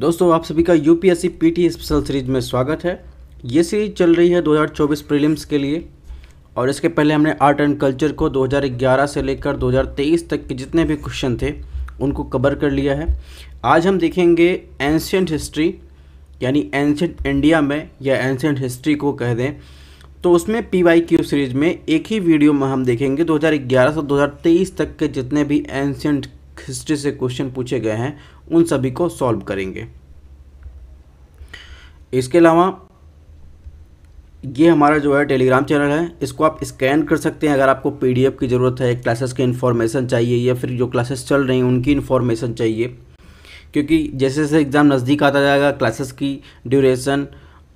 दोस्तों आप सभी का यूपीएससी पीटी स्पेशल सीरीज में स्वागत है ये सीरीज चल रही है 2024 प्रीलिम्स के लिए और इसके पहले हमने आर्ट एंड कल्चर को 2011 से लेकर 2023 तक के जितने भी क्वेश्चन थे उनको कवर कर लिया है आज हम देखेंगे एंशेंट हिस्ट्री यानी एंशेंट इंडिया में या एंशेंट हिस्ट्री को कह दें तो उसमें पी वाई क्यू सीरीज में एक ही वीडियो में हम देखेंगे 2011 से 2023 तक के जितने भी एंशियंट हिस्ट्री से क्वेश्चन पूछे गए हैं उन सभी को सॉल्व करेंगे इसके अलावा ये हमारा जो है टेलीग्राम चैनल है इसको आप स्कैन कर सकते हैं अगर आपको पीडीएफ की ज़रूरत है क्लासेस की इन्फॉर्मेशन चाहिए या फिर जो क्लासेस चल रही हैं उनकी इन्फॉर्मेशन चाहिए क्योंकि जैसे जैसे एग्ज़ाम नज़दीक आता जाएगा क्लासेस की ड्यूरेशन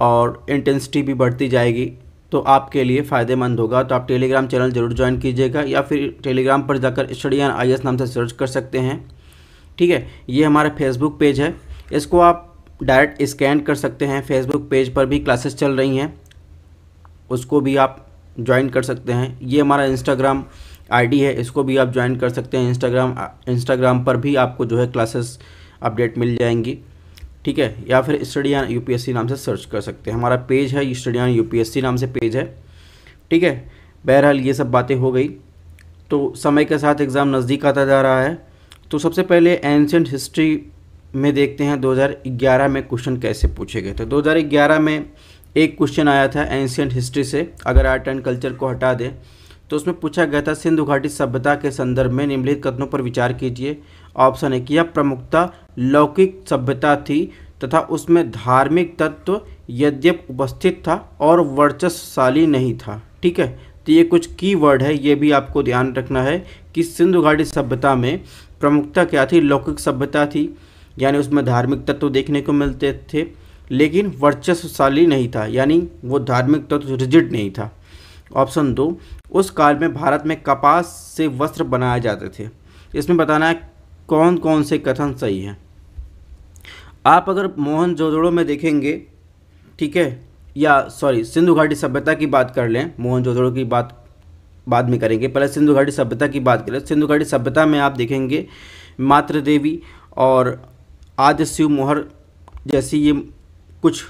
और इंटेंसिटी भी बढ़ती जाएगी तो आपके लिए फ़ायदेमंद होगा तो आप टेलीग्राम चैनल जरूर ज्वाइन कीजिएगा या फिर टेलीग्राम पर जाकर स्टडी एंड आई नाम से सर्च कर सकते हैं ठीक है ये हमारा फेसबुक पेज है इसको आप डायरेक्ट स्कैन कर सकते हैं फेसबुक पेज पर भी क्लासेस चल रही हैं उसको भी आप ज्वाइन कर सकते हैं ये हमारा इंस्टाग्राम आईडी है इसको भी आप ज्वाइन कर सकते हैं इंस्टाग्राम इंस्टाग्राम पर भी आपको जो है क्लासेस अपडेट मिल जाएंगी ठीक है या फिर स्टडी ऑन यू नाम से सर्च कर सकते हैं हमारा पेज है स्टडी ऑन यू नाम से पेज है ठीक है बहरहाल ये सब बातें हो गई तो समय के साथ एग्ज़ाम नज़दीक आता जा रहा है तो सबसे पहले एंशेंट हिस्ट्री में देखते हैं 2011 में क्वेश्चन कैसे पूछे गए थे 2011 में एक क्वेश्चन आया था एंशियंट हिस्ट्री से अगर आर्ट एंड कल्चर को हटा दें तो उसमें पूछा गया था सिंधु घाटी सभ्यता के संदर्भ में निम्नलिखित कथनों पर विचार कीजिए ऑप्शन है कि यह प्रमुखता लौकिक सभ्यता थी तथा उसमें धार्मिक तत्व यद्यप उपस्थित था और वर्चस्वशाली नहीं था ठीक है तो ये कुछ की वर्ड है ये भी आपको ध्यान रखना है कि सिंधु घाटी सभ्यता में प्रमुखता क्या थी लौकिक सभ्यता थी यानी उसमें धार्मिक तत्व देखने को मिलते थे लेकिन वर्चस्वशाली नहीं था यानी वो धार्मिक तत्व रिजिड नहीं था ऑप्शन दो उस काल में भारत में कपास से वस्त्र बनाए जाते थे इसमें बताना है कौन कौन से कथन सही हैं आप अगर मोहन जोदड़ो में देखेंगे ठीक है या सॉरी सिंधु घाटी सभ्यता की बात कर लें मोहन जोदड़ो की बात बाद में करेंगे पहले सिंधु घाटी सभ्यता की बात करें सिंधु घाटी सभ्यता में आप देखेंगे मातृ देवी और आदि शिव मोहर जैसी ये कुछ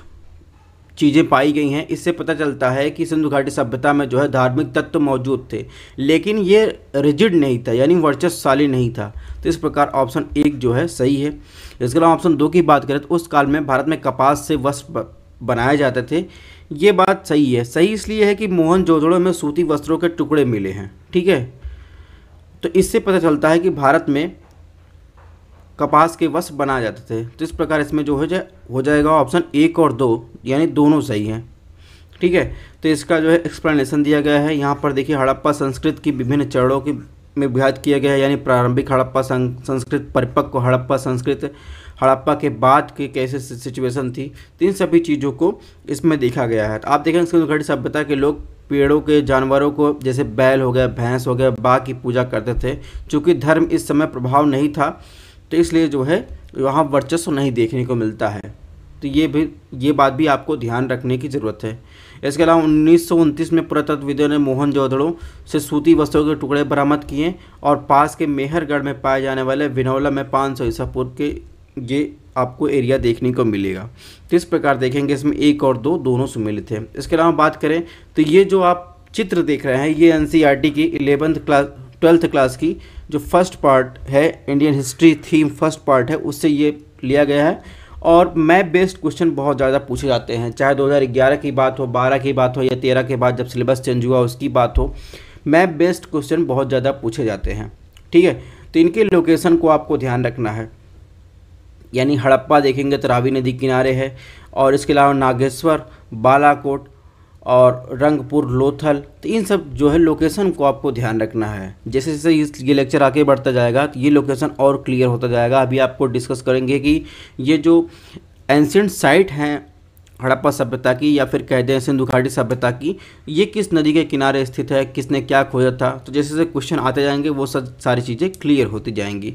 चीज़ें पाई गई हैं इससे पता चलता है कि सिंधु घाटी सभ्यता में जो है धार्मिक तत्व मौजूद थे लेकिन ये रिजिड नहीं था यानी वर्चस्वशाली नहीं था तो इस प्रकार ऑप्शन एक जो है सही है इसके अलावा ऑप्शन दो की बात करें तो उस काल में भारत में कपास से वस्त्र बनाए जाते थे ये बात सही है सही इसलिए है कि मोहन जोजड़ो में सूती वस्त्रों के टुकड़े मिले हैं ठीक है तो इससे पता चलता है कि भारत में कपास के वस्त्र बनाए जाते थे तो इस प्रकार इसमें जो हो जाए हो जाएगा ऑप्शन एक और दो यानी दोनों सही हैं ठीक है तो इसका जो है एक्सप्लेनेशन दिया गया है यहाँ पर देखिए हड़प्पा संस्कृत की विभिन्न चरणों की में विभाजित किया गया है यानी प्रारंभिक हड़प्पा संस्कृत परिपक्व हड़प्पा संस्कृत हड़प्पा के बाद की कैसे सिचुएशन थी तो इन सभी चीज़ों को इसमें देखा गया है तो आप देखेंगे घड़ी सभ्यता के लोग पेड़ों के जानवरों को जैसे बैल हो गया भैंस हो गया बाघ की पूजा करते थे चूँकि धर्म इस समय प्रभाव नहीं था तो इसलिए जो है वहाँ वर्चस्व नहीं देखने को मिलता है तो ये भी ये बात भी आपको ध्यान रखने की ज़रूरत है इसके अलावा उन्नीस में पुरातत्वविदों ने मोहन जोधड़ों से सूती वस्त्रों के टुकड़े बरामद किए और पास के मेहरगढ़ में पाए जाने वाले विनौला में 500 सौ ईसा पूर्व के ये आपको एरिया देखने को मिलेगा तो इस प्रकार देखेंगे इसमें एक और दो दोनों सम्मिलित हैं इसके अलावा बात करें तो ये जो आप चित्र देख रहे हैं ये एन e की इलेवंथ क्लास ट्वेल्थ क्लास की जो फर्स्ट पार्ट है Indian history theme first part है उससे ये लिया गया है और मैप बेस्ड क्वेश्चन बहुत ज़्यादा पूछे जाते हैं चाहे 2011 की बात हो 12 की बात हो या 13 के बाद जब सिलेबस चेंज हुआ उसकी बात हो मैप बेस्ड क्वेश्चन बहुत ज़्यादा पूछे जाते हैं ठीक है तो इनके लोकेशन को आपको ध्यान रखना है यानी हड़प्पा देखेंगे तो रावी नदी किनारे है और इसके अलावा नागेश्वर बालाकोट और रंगपुर लोथल तो इन सब जो है लोकेशन को आपको ध्यान रखना है जैसे जैसे ये लेक्चर आगे बढ़ता जाएगा तो ये लोकेशन और क्लियर होता जाएगा अभी आपको डिस्कस करेंगे कि ये जो एंशेंट साइट हैं हड़प्पा सभ्यता की या फिर कहते हैं सिंधु घाटी सभ्यता की ये किस नदी के किनारे स्थित है किसने क्या खोजा था तो जैसे जैसे क्वेश्चन आते जाएंगे वो सब सारी चीज़ें क्लियर होती जाएंगी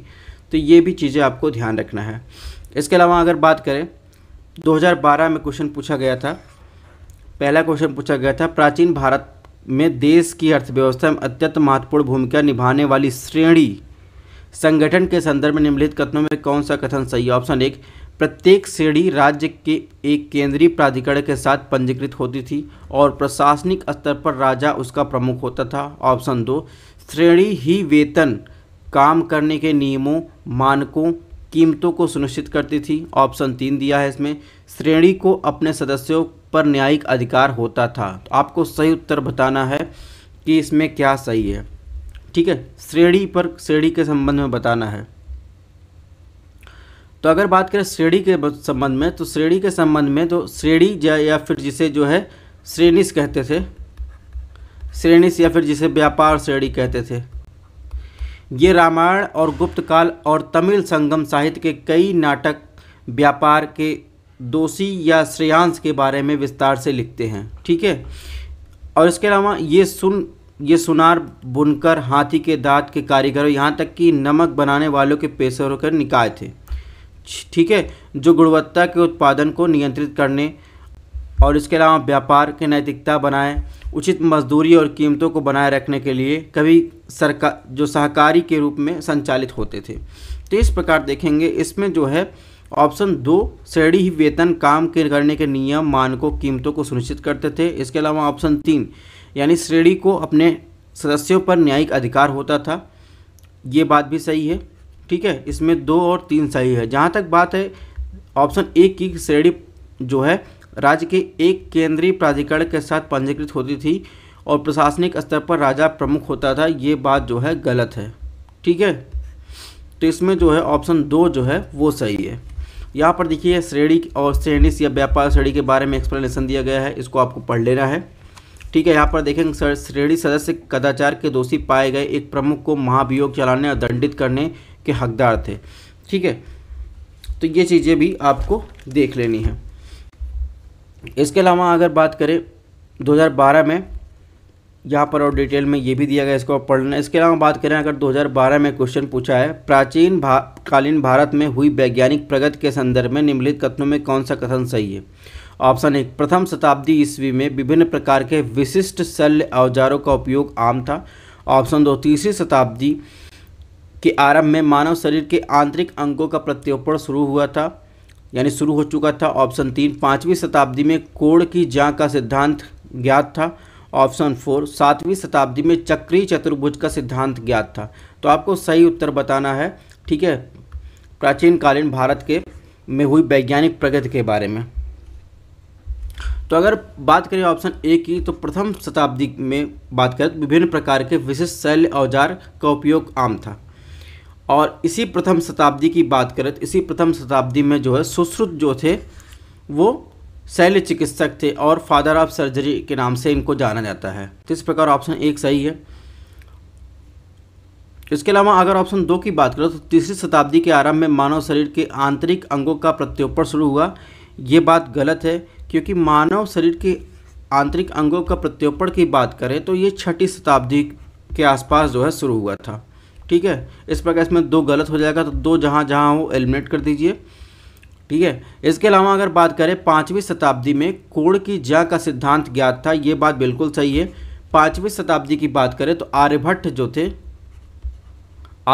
तो ये भी चीज़ें आपको ध्यान रखना है इसके अलावा अगर बात करें 2012 में क्वेश्चन पूछा गया था पहला क्वेश्चन पूछा गया था प्राचीन भारत में देश की अर्थव्यवस्था में अत्यंत महत्वपूर्ण भूमिका निभाने वाली श्रेणी संगठन के संदर्भ में निम्नलिखित कथनों में कौन सा कथन सही है ऑप्शन एक प्रत्येक श्रेणी राज्य के एक केंद्रीय प्राधिकरण के साथ पंजीकृत होती थी और प्रशासनिक स्तर पर राजा उसका प्रमुख होता था ऑप्शन दो श्रेणी ही वेतन काम करने के नियमों मानकों कीमतों को सुनिश्चित करती थी ऑप्शन तीन दिया है इसमें श्रेणी को अपने सदस्यों पर न्यायिक अधिकार होता था तो आपको सही उत्तर बताना है कि इसमें क्या सही है ठीक है श्रेणी पर श्रेणी के संबंध में बताना है तो अगर बात करें श्रेणी के संबंध में तो श्रेणी के संबंध में तो श्रेणी या फिर जिसे जो है श्रेणीस कहते थे श्रेणीस या फिर जिसे व्यापार श्रेणी कहते थे ये रामायण और गुप्तकाल और तमिल संगम साहित्य के कई नाटक व्यापार के दोषी या श्रेयांश के बारे में विस्तार से लिखते हैं ठीक है और इसके अलावा ये सुन ये सुनार बुनकर हाथी के दांत के कारीगरों यहाँ तक कि नमक बनाने वालों के पेशेवरों के निकाय थे ठीक है जो गुणवत्ता के उत्पादन को नियंत्रित करने और इसके अलावा व्यापार के नैतिकता बनाए उचित मजदूरी और कीमतों को बनाए रखने के लिए कभी सरकार जो सहकारी के रूप में संचालित होते थे तो इस प्रकार देखेंगे इसमें जो है ऑप्शन दो श्रेणी ही वेतन काम के करने के नियम मानकों कीमतों को सुनिश्चित करते थे इसके अलावा ऑप्शन तीन यानी श्रेणी को अपने सदस्यों पर न्यायिक अधिकार होता था ये बात भी सही है ठीक है इसमें दो और तीन सही है जहाँ तक बात है ऑप्शन एक की श्रेणी जो है राज्य के एक केंद्रीय प्राधिकरण के साथ पंजीकृत होती थी और प्रशासनिक स्तर पर राजा प्रमुख होता था ये बात जो है गलत है ठीक है तो इसमें जो है ऑप्शन दो जो है वो सही है यहाँ पर देखिए श्रेणी और श्रेणी या व्यापार श्रेणी के बारे में एक्सप्लेनेशन दिया गया है इसको आपको पढ़ लेना है ठीक है यहाँ पर देखेंगे सर श्रेणी सदस्य कदाचार के दोषी पाए गए एक प्रमुख को महाभियोग चलाने और दंडित करने के हकदार थे ठीक है तो ये चीज़ें भी आपको देख लेनी है इसके अलावा अगर बात करें 2012 में यहाँ पर और डिटेल में ये भी दिया गया इसको पढ़ना पढ़ लेना इसके अलावा बात करें अगर 2012 में क्वेश्चन पूछा है प्राचीन भा कालीन भारत में हुई वैज्ञानिक प्रगति के संदर्भ में निम्नलिखित कथनों में कौन सा कथन सही है ऑप्शन एक प्रथम शताब्दी ईस्वी में विभिन्न प्रकार के विशिष्ट शल्य औजारों का उपयोग आम था ऑप्शन दो तीसरी शताब्दी के आरंभ में मानव शरीर के आंतरिक अंगों का प्रत्योपण शुरू हुआ था यानी शुरू हो चुका था ऑप्शन तीन पाँचवीं शताब्दी में कोड़ की जाँ का सिद्धांत ज्ञात था ऑप्शन फोर सातवीं शताब्दी में चक्रीय चतुर्भुज का सिद्धांत ज्ञात था तो आपको सही उत्तर बताना है ठीक है प्राचीन कालीन भारत के में हुई वैज्ञानिक प्रगति के बारे में तो अगर बात करें ऑप्शन ए की तो प्रथम शताब्दी में बात करें तो विभिन्न प्रकार के विशिष्ट शैल्य औजार का उपयोग आम था और इसी प्रथम शताब्दी की बात करें तो इसी प्रथम शताब्दी में जो है सुश्रुत जो थे वो शैल्य चिकित्सक थे और फादर ऑफ सर्जरी के नाम से इनको जाना जाता है तो इस प्रकार ऑप्शन एक सही है इसके अलावा अगर ऑप्शन दो की बात करें तो तीसरी शताब्दी के आरंभ में मानव शरीर के आंतरिक अंगों का प्रत्योपण शुरू हुआ ये बात गलत है क्योंकि मानव शरीर के आंतरिक अंगों का प्रत्योपण की बात करें तो ये छठी शताब्दी के आसपास जो है शुरू हुआ था ठीक है इस प्रकार इसमें दो गलत हो जाएगा तो दो जहाँ जहाँ हो एलिमिनेट कर दीजिए ठीक है इसके अलावा अगर बात करें पाँचवीं शताब्दी में कोण की ज्या का सिद्धांत ज्ञात था ये बात बिल्कुल सही है पाँचवीं शताब्दी की बात करें तो आर्यभट्ट जो थे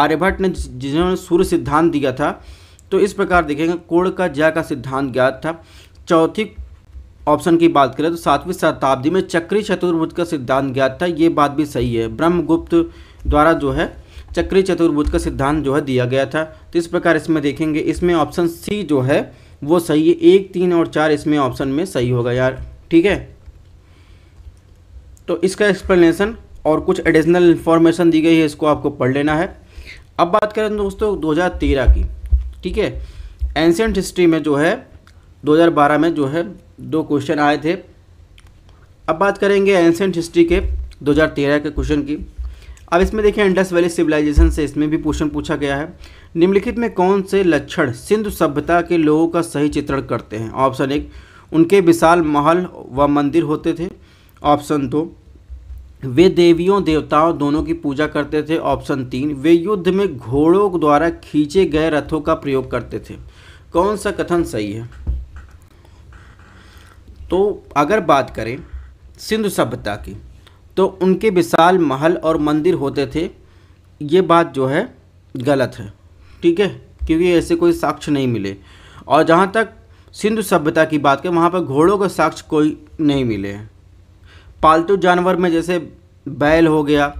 आर्यभट्ट ने जिन्होंने सूर्य सिद्धांत दिया था तो इस प्रकार देखेंगे कोण का ज्या का सिद्धांत ज्ञात था चौथी ऑप्शन की बात करें तो सातवीं शताब्दी में चक्री चतुर्भुज का सिद्धांत ज्ञात था ये बात भी सही है ब्रह्मगुप्त द्वारा जो है चक्री चतुर्भुज का सिद्धांत जो है दिया गया था तो इस प्रकार इसमें देखेंगे इसमें ऑप्शन सी जो है वो सही है एक तीन और चार इसमें ऑप्शन में सही होगा यार ठीक है तो इसका एक्सप्लेनेशन और कुछ एडिशनल इन्फॉर्मेशन दी गई है इसको आपको पढ़ लेना है अब बात करें दोस्तों 2013 की ठीक है एंशियंट हिस्ट्री में जो है 2012 में जो है दो क्वेश्चन आए थे अब बात करेंगे एंशेंट हिस्ट्री के 2013 के क्वेश्चन की अब इसमें देखिए इंडस वैली सिविलाइजेशन से इसमें भी क्वेश्चन पूछा गया है निम्नलिखित में कौन से लक्षण सिंधु सभ्यता के लोगों का सही चित्रण करते हैं ऑप्शन एक उनके विशाल महल व मंदिर होते थे ऑप्शन दो वे देवियों देवताओं दोनों की पूजा करते थे ऑप्शन तीन वे युद्ध में घोड़ों द्वारा खींचे गए रथों का प्रयोग करते थे कौन सा कथन सही है तो अगर बात करें सिंधु सभ्यता की तो उनके विशाल महल और मंदिर होते थे ये बात जो है गलत है ठीक है क्योंकि ऐसे कोई साक्ष्य नहीं मिले और जहाँ तक सिंधु सभ्यता की बात करें वहाँ पर घोड़ों के साक्ष्य कोई नहीं मिले हैं पालतू जानवर में जैसे बैल हो गया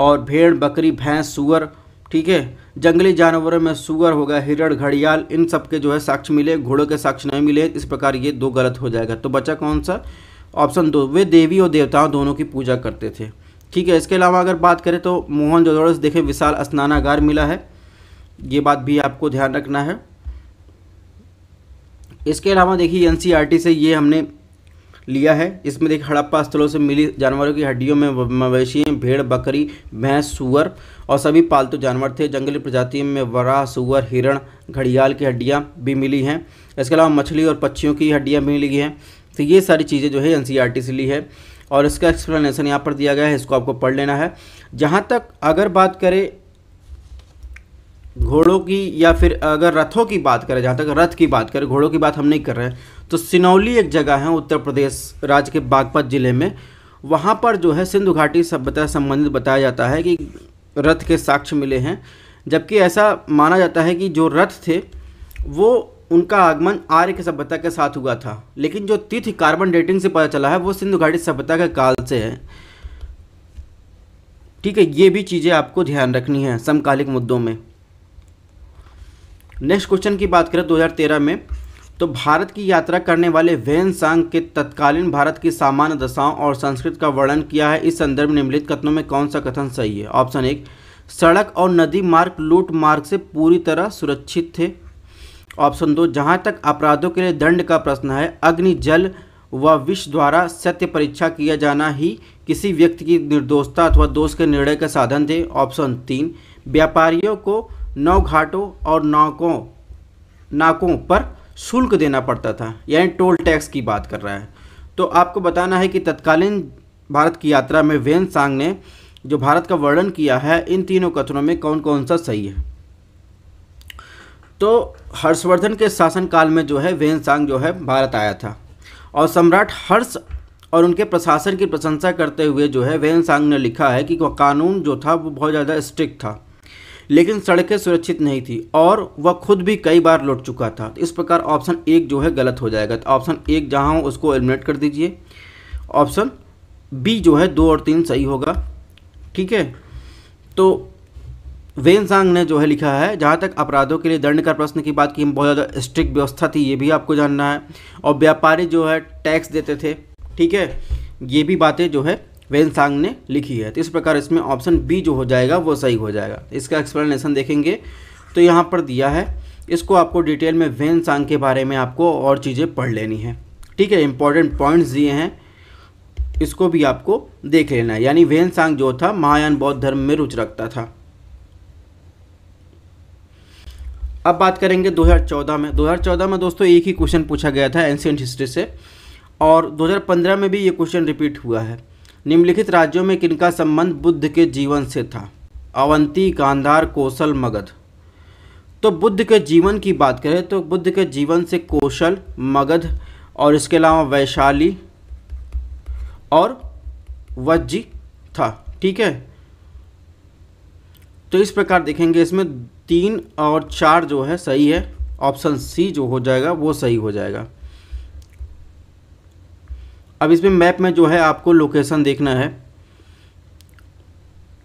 और भेड़ बकरी भैंस सुअर ठीक है जंगली जानवरों में सुअर हो गया हिरण घड़ियाल इन सब के जो है साक्ष्य मिले घोड़ों के साक्ष्य नहीं मिले इस प्रकार ये दो गलत हो जाएगा तो बचा कौन सा ऑप्शन दो वे देवी और देवताओं दोनों की पूजा करते थे ठीक है इसके अलावा अगर बात करें तो मोहन जोदड़ो से देखें विशाल स्नानागार मिला है ये बात भी आपको ध्यान रखना है इसके अलावा देखिए एन से ये हमने लिया है इसमें देखिए हड़प्पा स्थलों से मिली जानवरों की हड्डियों में मवेशी भेड़ बकरी भैंस सुअर और सभी पालतू जानवर थे जंगली प्रजातियों में वराह सुअर हिरण घड़ियाल की हड्डियाँ भी मिली हैं इसके अलावा मछली और पक्षियों की हड्डियाँ भी मिली हैं तो ये सारी चीज़ें जो है एन e से ली है और इसका एक्सप्लेनेशन यहाँ पर दिया गया है इसको आपको पढ़ लेना है जहाँ तक अगर बात करें घोड़ों की या फिर अगर रथों की बात करें जहाँ तक रथ की बात करें घोड़ों की बात हम नहीं कर रहे हैं तो सिनौली एक जगह है उत्तर प्रदेश राज्य के बागपत ज़िले में वहाँ पर जो है सिंधु घाटी सभ्यता संबंधित बताया जाता है कि रथ के साक्ष्य मिले हैं जबकि ऐसा माना जाता है कि जो रथ थे वो उनका आगमन आर्य की सभ्यता के साथ हुआ था लेकिन जो तिथि कार्बन डेटिंग से पता चला है वो सिंधु घाटी सभ्यता के काल से है ठीक है ये भी चीज़ें आपको ध्यान रखनी है समकालिक मुद्दों में नेक्स्ट क्वेश्चन की बात करें 2013 में तो भारत की यात्रा करने वाले वेन सांग के तत्कालीन भारत की सामान्य दशाओं और संस्कृत का वर्णन किया है इस संदर्भ में निम्नलिखित कथनों में कौन सा कथन सही है ऑप्शन एक सड़क और नदी मार्ग लूट मार्ग से पूरी तरह सुरक्षित थे ऑप्शन दो जहाँ तक अपराधों के लिए दंड का प्रश्न है अग्नि जल व विष द्वारा सत्य परीक्षा किया जाना ही किसी व्यक्ति की निर्दोषता अथवा दोष के निर्णय का साधन थे ऑप्शन तीन व्यापारियों को नौ घाटों और नाकों नाकों पर शुल्क देना पड़ता था यानी टोल टैक्स की बात कर रहा है तो आपको बताना है कि तत्कालीन भारत की यात्रा में वेन सांग ने जो भारत का वर्णन किया है इन तीनों कथनों में कौन कौन सा सही है तो हर्षवर्धन के शासनकाल में जो है वेनसांग जो है भारत आया था और सम्राट हर्ष और उनके प्रशासन की प्रशंसा करते हुए जो है वेनसांग ने लिखा है कि कानून जो था वो बहुत ज़्यादा स्ट्रिक्ट था लेकिन सड़कें सुरक्षित नहीं थी और वह खुद भी कई बार लौट चुका था इस प्रकार ऑप्शन एक जो है गलत हो जाएगा तो ऑप्शन एक जहाँ हो उसको एलिमिनेट कर दीजिए ऑप्शन बी जो है दो और तीन सही होगा ठीक है तो वेन सांग ने जो है लिखा है जहाँ तक अपराधों के लिए दंड का प्रश्न की बात की बहुत ज़्यादा स्ट्रिक्ट व्यवस्था थी ये भी आपको जानना है और व्यापारी जो है टैक्स देते थे ठीक है ये भी बातें जो है वेन सांग ने लिखी है तो इस प्रकार इसमें ऑप्शन बी जो हो जाएगा वो सही हो जाएगा इसका एक्सप्लेनेशन देखेंगे तो यहाँ पर दिया है इसको आपको डिटेल में वेन सांग के बारे में आपको और चीज़ें पढ़ लेनी है ठीक है इंपॉर्टेंट पॉइंट्स दिए हैं इसको भी आपको देख लेना है यानी वेन सांग जो था महायान बौद्ध धर्म में रुचि रखता था अब बात करेंगे 2014 में 2014 में दोस्तों एक ही क्वेश्चन पूछा गया था एंशियंट हिस्ट्री से और 2015 में भी ये क्वेश्चन रिपीट हुआ है निम्नलिखित राज्यों में किनका संबंध बुद्ध के जीवन से था अवंती गांधार कौशल मगध तो बुद्ध के जीवन की बात करें तो बुद्ध के जीवन से कौशल मगध और इसके अलावा वैशाली और वज्जी था ठीक है तो इस प्रकार देखेंगे इसमें तीन और चार जो है सही है ऑप्शन सी जो हो जाएगा वो सही हो जाएगा अब इसमें मैप में जो है आपको लोकेशन देखना है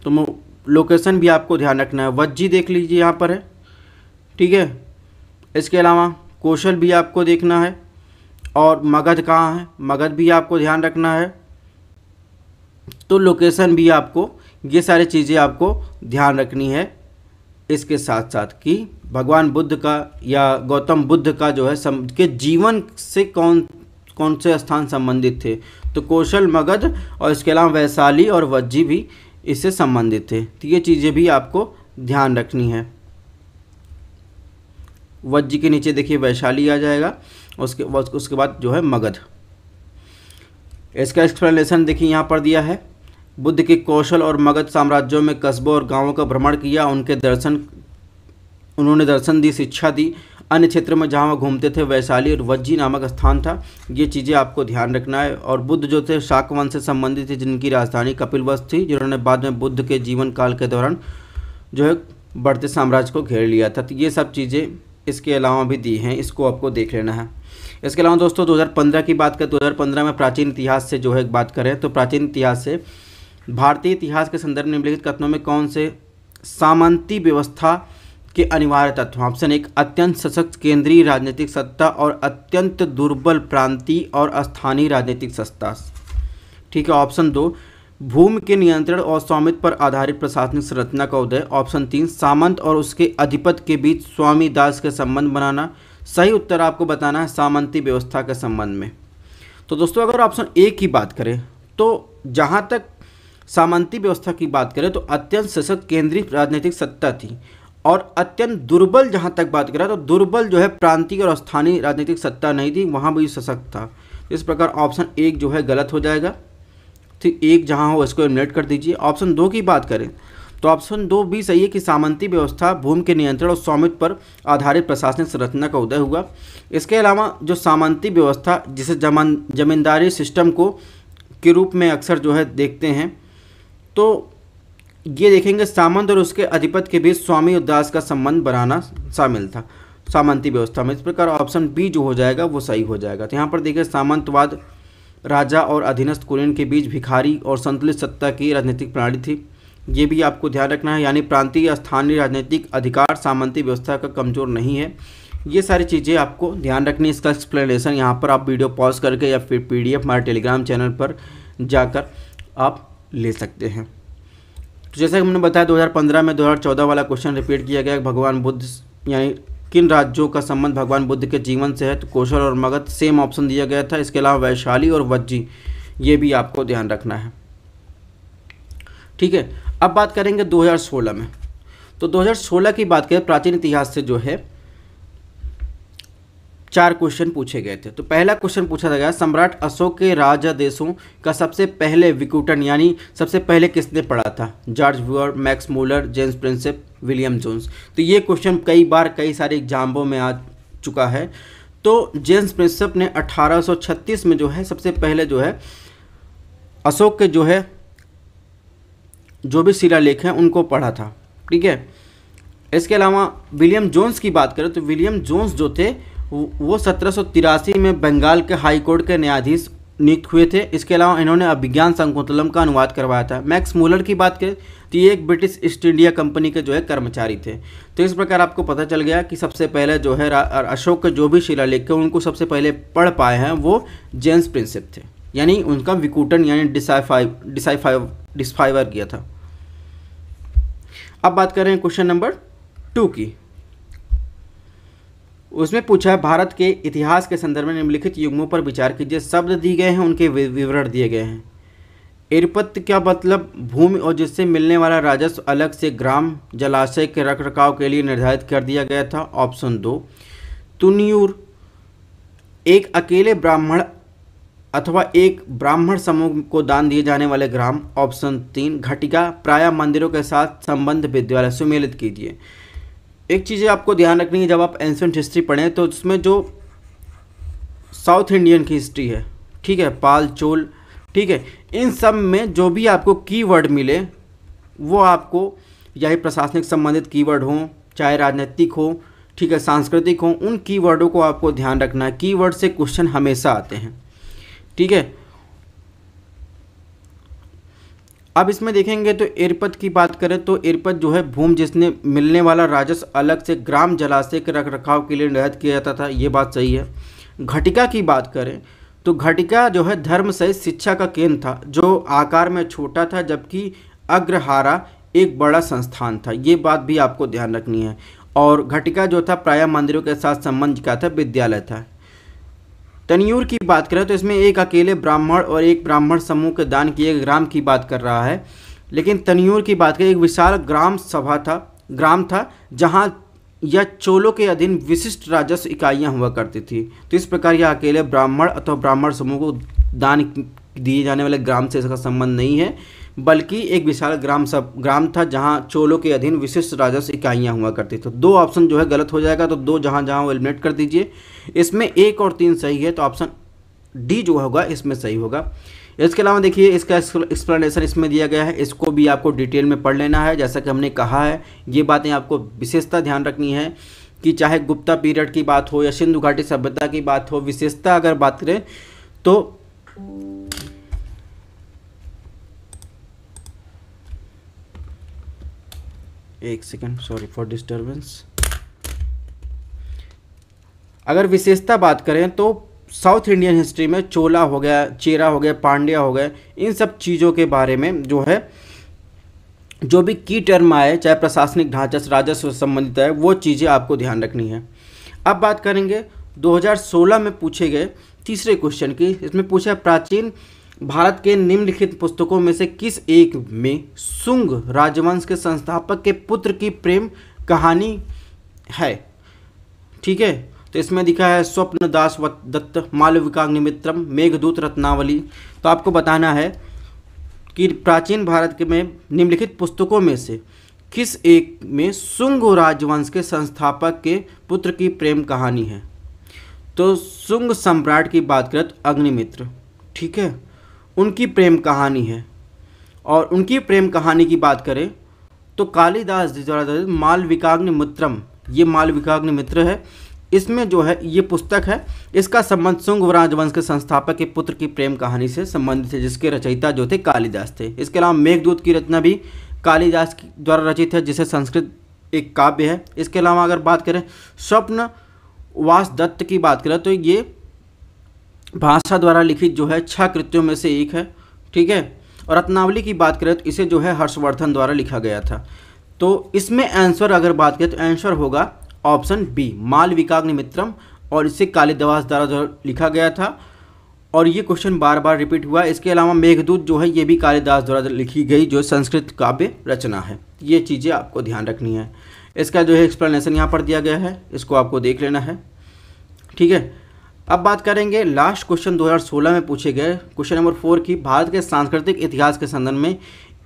तो लोकेशन भी आपको ध्यान रखना है वज्जी देख लीजिए यहाँ पर है ठीक है इसके अलावा कौशल भी आपको देखना है और मगध कहाँ है मगध भी आपको ध्यान रखना है तो लोकेशन भी आपको ये सारी चीज़ें आपको ध्यान रखनी है इसके साथ साथ कि भगवान बुद्ध का या गौतम बुद्ध का जो है सम के जीवन से कौन कौन से स्थान संबंधित थे तो कौशल मगध और इसके अलावा वैशाली और वज्जी भी इससे संबंधित थे तो ये चीज़ें भी आपको ध्यान रखनी है वज्जी के नीचे देखिए वैशाली आ जाएगा उसके उसके बाद जो है मगध इसका एक्सप्लेनेशन देखिए यहाँ पर दिया है बुद्ध के कौशल और मगध साम्राज्यों में कस्बों और गांवों का भ्रमण किया उनके दर्शन उन्होंने दर्शन दी शिक्षा दी अन्य क्षेत्र में जहाँ वह घूमते थे वैशाली और वज्जी नामक स्थान था ये चीज़ें आपको ध्यान रखना है और बुद्ध जो थे शाकवंश से संबंधित थे जिनकी राजधानी कपिलवश थी जिन्होंने बाद में बुद्ध के जीवन काल के दौरान जो है बढ़ते साम्राज्य को घेर लिया था तो ये सब चीज़ें इसके अलावा भी दी हैं इसको आपको देख लेना है इसके अलावा दोस्तों 2015 की बात करें 2015 तो में प्राचीन इतिहास से जो है बात करें तो प्राचीन इतिहास से भारतीय इतिहास के संदर्भ में निम्नलिखित कथनों में कौन से सामंती व्यवस्था के अनिवार्य तत्व ऑप्शन एक अत्यंत सशक्त केंद्रीय राजनीतिक सत्ता और अत्यंत दुर्बल प्रांतीय और स्थानीय राजनीतिक सत्ता ठीक है ऑप्शन दो भूमि के नियंत्रण और स्वामित्व पर आधारित प्रशासनिक संरचना का उदय ऑप्शन तीन सामंत और उसके अधिपत के बीच स्वामी दास के संबंध बनाना सही उत्तर आपको बताना है सामंती व्यवस्था के संबंध में तो दोस्तों अगर ऑप्शन ए की बात करें तो जहाँ तक सामंती व्यवस्था की बात करें तो अत्यंत सशक्त केंद्रीय राजनीतिक सत्ता थी और अत्यंत दुर्बल जहाँ तक बात करें तो दुर्बल जो है प्रांतीय और स्थानीय राजनीतिक सत्ता नहीं थी वहाँ भी सशक्त था इस प्रकार ऑप्शन एक जो है गलत हो जाएगा ठीक एक जहाँ हो इसको एलिमिनेट कर दीजिए ऑप्शन दो की बात करें तो ऑप्शन दो भी सही है कि सामंती व्यवस्था भूमि के नियंत्रण और स्वामित्व पर आधारित प्रशासनिक संरचना का उदय हुआ इसके अलावा जो सामंती व्यवस्था जिसे जमान जमींदारी सिस्टम को के रूप में अक्सर जो है देखते हैं तो ये देखेंगे सामंत और उसके अधिपत के बीच स्वामी उदास का संबंध बनाना शामिल था सामंती व्यवस्था में इस प्रकार ऑप्शन बी जो हो जाएगा वो सही हो जाएगा तो यहाँ पर देखिए सामंतवाद राजा और अधीनस्थ कुलीन के बीच भिखारी और संतुलित सत्ता की राजनीतिक प्रणाली थी ये भी आपको ध्यान रखना है यानी प्रांतीय स्थानीय राजनीतिक अधिकार सामंती व्यवस्था का कमजोर नहीं है ये सारी चीज़ें आपको ध्यान रखनी है इसका एक्सप्लेनेशन यहाँ पर आप वीडियो पॉज करके या फिर पी डी हमारे टेलीग्राम चैनल पर जाकर आप ले सकते हैं तो जैसे कि हमने बताया 2015 में 2014 वाला क्वेश्चन रिपीट किया गया भगवान बुद्ध यानी किन राज्यों का संबंध भगवान बुद्ध के जीवन से है तो कौशल और मगध सेम ऑप्शन दिया गया था इसके अलावा वैशाली और वज्जी ये भी आपको ध्यान रखना है ठीक है अब बात करेंगे 2016 में तो 2016 की बात करें प्राचीन इतिहास से जो है चार क्वेश्चन पूछे गए थे तो पहला क्वेश्चन पूछा गया सम्राट अशोक के राजा देशों का सबसे पहले विकुटन यानी सबसे पहले किसने पढ़ा था George Buhler Max Muller James Prinsep William Jones तो ये क्वेश्चन कई बार कई सारे एग्जाम्बों में आ चुका है तो जेम्स प्रिंसेप ने 1836 में जो है सबसे पहले जो है अशोक के जो है जो भी शिलालेख हैं उनको पढ़ा था ठीक है इसके अलावा विलियम जोन्स की बात करें तो विलियम जोन्स जो थे वो सत्रह में बंगाल के हाईकोर्ट के न्यायाधीश नियुक्त हुए थे इसके अलावा इन्होंने अभिज्ञान संकुतलम का अनुवाद करवाया था मैक्स मूलर की बात करें तो ये एक ब्रिटिश ईस्ट इंडिया कंपनी के जो है कर्मचारी थे तो इस प्रकार आपको पता चल गया कि सबसे पहले जो है अशोक के जो भी शिलालेख थे उनको सबसे पहले पढ़ पाए हैं वो जेम्स प्रिंसिप थे यानी उनका विकूटन यानी डिसाइफाइव डिसाइफाइव डिस्फाइवर किया था अब बात करें क्वेश्चन नंबर टू की उसमें पूछा है भारत के इतिहास के संदर्भ में निम्नलिखित युग्मों पर विचार कीजिए शब्द दिए गए हैं उनके विवरण दिए गए हैं इरपत का मतलब भूमि और जिससे मिलने वाला राजस्व अलग से ग्राम जलाशय के रखरखाव के लिए निर्धारित कर दिया गया था ऑप्शन दो तुनियूर एक अकेले ब्राह्मण अथवा एक ब्राह्मण समूह को दान दिए जाने वाले ग्राम ऑप्शन तीन घटिका प्राय मंदिरों के साथ संबंध विद्यालय सुमेलित कीजिए एक चीज़ें आपको ध्यान रखनी है जब आप एंशंट हिस्ट्री पढ़ें तो उसमें जो साउथ इंडियन की हिस्ट्री है ठीक है पाल चोल ठीक है इन सब में जो भी आपको कीवर्ड मिले वो आपको या ही प्रशासनिक संबंधित कीवर्ड हों चाहे राजनीतिक हो ठीक है सांस्कृतिक हो उन कीवर्डों को आपको ध्यान रखना है कीवर्ड से क्वेश्चन हमेशा आते हैं ठीक है अब इसमें देखेंगे तो एरपद की बात करें तो एरपद जो है भूम जिसने मिलने वाला राजस्व अलग से ग्राम जलाशय के रख रखाव के लिए निर्धारित किया जाता था ये बात सही है घटिका की बात करें तो घटिका जो है धर्म सहित शिक्षा का केंद्र था जो आकार में छोटा था जबकि अग्रहारा एक बड़ा संस्थान था ये बात भी आपको ध्यान रखनी है और घटिका जो था प्राय मंदिरों के साथ संबंध का था विद्यालय था तनियूर की बात करें तो इसमें एक अकेले ब्राह्मण और एक ब्राह्मण समूह के दान किए ग्राम की बात कर रहा है लेकिन तनयूर की बात करें एक विशाल ग्राम सभा था ग्राम था जहाँ यह चोलों के अधीन विशिष्ट राजस्व इकाइयाँ हुआ करती थी तो इस प्रकार यह अकेले ब्राह्मण अथवा ब्राह्मण समूह को दान दिए जाने वाले ग्राम से इसका संबंध नहीं है बल्कि एक विशाल ग्राम सब ग्राम था जहां चोलों के अधीन विशिष्ट राजस्व इकाइयाँ हुआ करती थी तो दो ऑप्शन जो है गलत हो जाएगा तो दो जहां जहां वो एलिमिनेट कर दीजिए इसमें एक और तीन सही है तो ऑप्शन डी जो होगा इसमें सही होगा इसके अलावा देखिए इसका एक्सप्लेनेशन इसमें दिया गया है इसको भी आपको डिटेल में पढ़ लेना है जैसा कि हमने कहा है ये बातें आपको विशेषता ध्यान रखनी है कि चाहे गुप्ता पीरियड की बात हो या सिंधु घाटी सभ्यता की बात हो विशेषता अगर बात करें तो एक सेकेंड सॉरी फॉर डिस्टर्बेंस अगर विशेषता बात करें तो साउथ इंडियन हिस्ट्री में चोला हो गया चेरा हो गया पांड्या हो गए इन सब चीज़ों के बारे में जो है जो भी की टर्म आए चाहे प्रशासनिक ढांचा से राजस्व संबंधित है वो चीज़ें आपको ध्यान रखनी है अब बात करेंगे 2016 में पूछे गए तीसरे क्वेश्चन की इसमें पूछा प्राचीन भारत के निम्नलिखित पुस्तकों में से किस एक में सुंग राजवंश के संस्थापक के पुत्र की प्रेम कहानी है ठीक है तो इसमें दिखा है स्वप्न दास दत्त मालविकाग्निमित्रम मेघदूत रत्नावली तो आपको बताना है कि प्राचीन भारत के में निम्नलिखित पुस्तकों में से किस एक में सुंग राजवंश के संस्थापक के पुत्र की प्रेम कहानी है तो सुंग सम्राट की बात करें तो अग्निमित्र ठीक है उनकी प्रेम कहानी है और उनकी प्रेम कहानी की बात करें तो कालिदास जी द्वारा मालविकाग्नि मित्रम ये मालविकाग्नि मित्र है इसमें जो है ये पुस्तक है इसका संबंध सुंग राजवंश के संस्थापक के पुत्र की प्रेम कहानी से संबंधित है जिसके रचयिता जो थे कालिदास थे इसके अलावा मेघदूत की रचना भी कालिदास द्वारा रचित है जिसे संस्कृत एक काव्य है इसके अलावा अगर बात करें स्वप्न वास दत्त की बात करें तो ये भाषा द्वारा लिखित जो है छह कृत्यों में से एक है ठीक है और रत्नावली की बात करें तो इसे जो है हर्षवर्धन द्वारा लिखा गया था तो इसमें आंसर अगर बात करें तो आंसर होगा ऑप्शन बी मालविकाग्नि मित्रम और इसे कालिदवास द्वारा लिखा गया था और ये क्वेश्चन बार बार रिपीट हुआ इसके अलावा मेघदूत जो है ये भी कालिदास द्वारा लिखी गई जो संस्कृत काव्य रचना है ये चीज़ें आपको ध्यान रखनी है इसका जो है एक्सप्लेनेशन यहाँ पर दिया गया है इसको आपको देख लेना है ठीक है अब बात करेंगे लास्ट क्वेश्चन 2016 में पूछे गए क्वेश्चन नंबर फोर की भारत के सांस्कृतिक इतिहास के संदर्भ में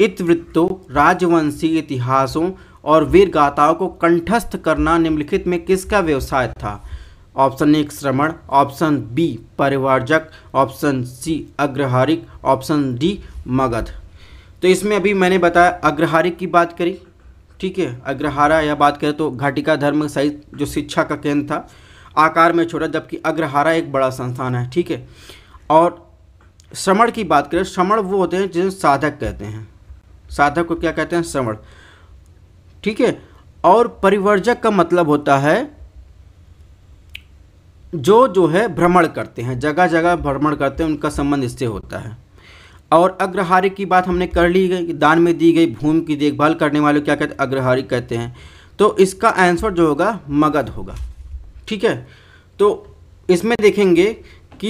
इतवृत्तों राजवंशी इतिहासों और वीर गाथाओं को कंठस्थ करना निम्नलिखित में किसका व्यवसाय था ऑप्शन ए श्रमण ऑप्शन बी परिवारजक ऑप्शन सी अग्रहारिक ऑप्शन डी मगध तो इसमें अभी मैंने बताया अग्रहारिक की बात करी ठीक है अग्रहारा या बात करें तो घाटिका धर्म सहित जो शिक्षा का केंद्र था आकार में छोटा जबकि अग्रहारा एक बड़ा संस्थान है ठीक है और श्रमण की बात करें श्रमण वो होते हैं जिन्हें साधक कहते हैं साधक को क्या कहते हैं श्रवण ठीक है और परिवर्जक का मतलब होता है जो जो है भ्रमण करते हैं जगह जगह भ्रमण करते हैं उनका संबंध इससे होता है और अग्रहारी की बात हमने कर ली गई दान में दी गई भूमि की देखभाल करने वाले क्या कहते हैं अग्रहारी कहते हैं तो इसका आंसर जो होगा मगध होगा ठीक है तो इसमें देखेंगे कि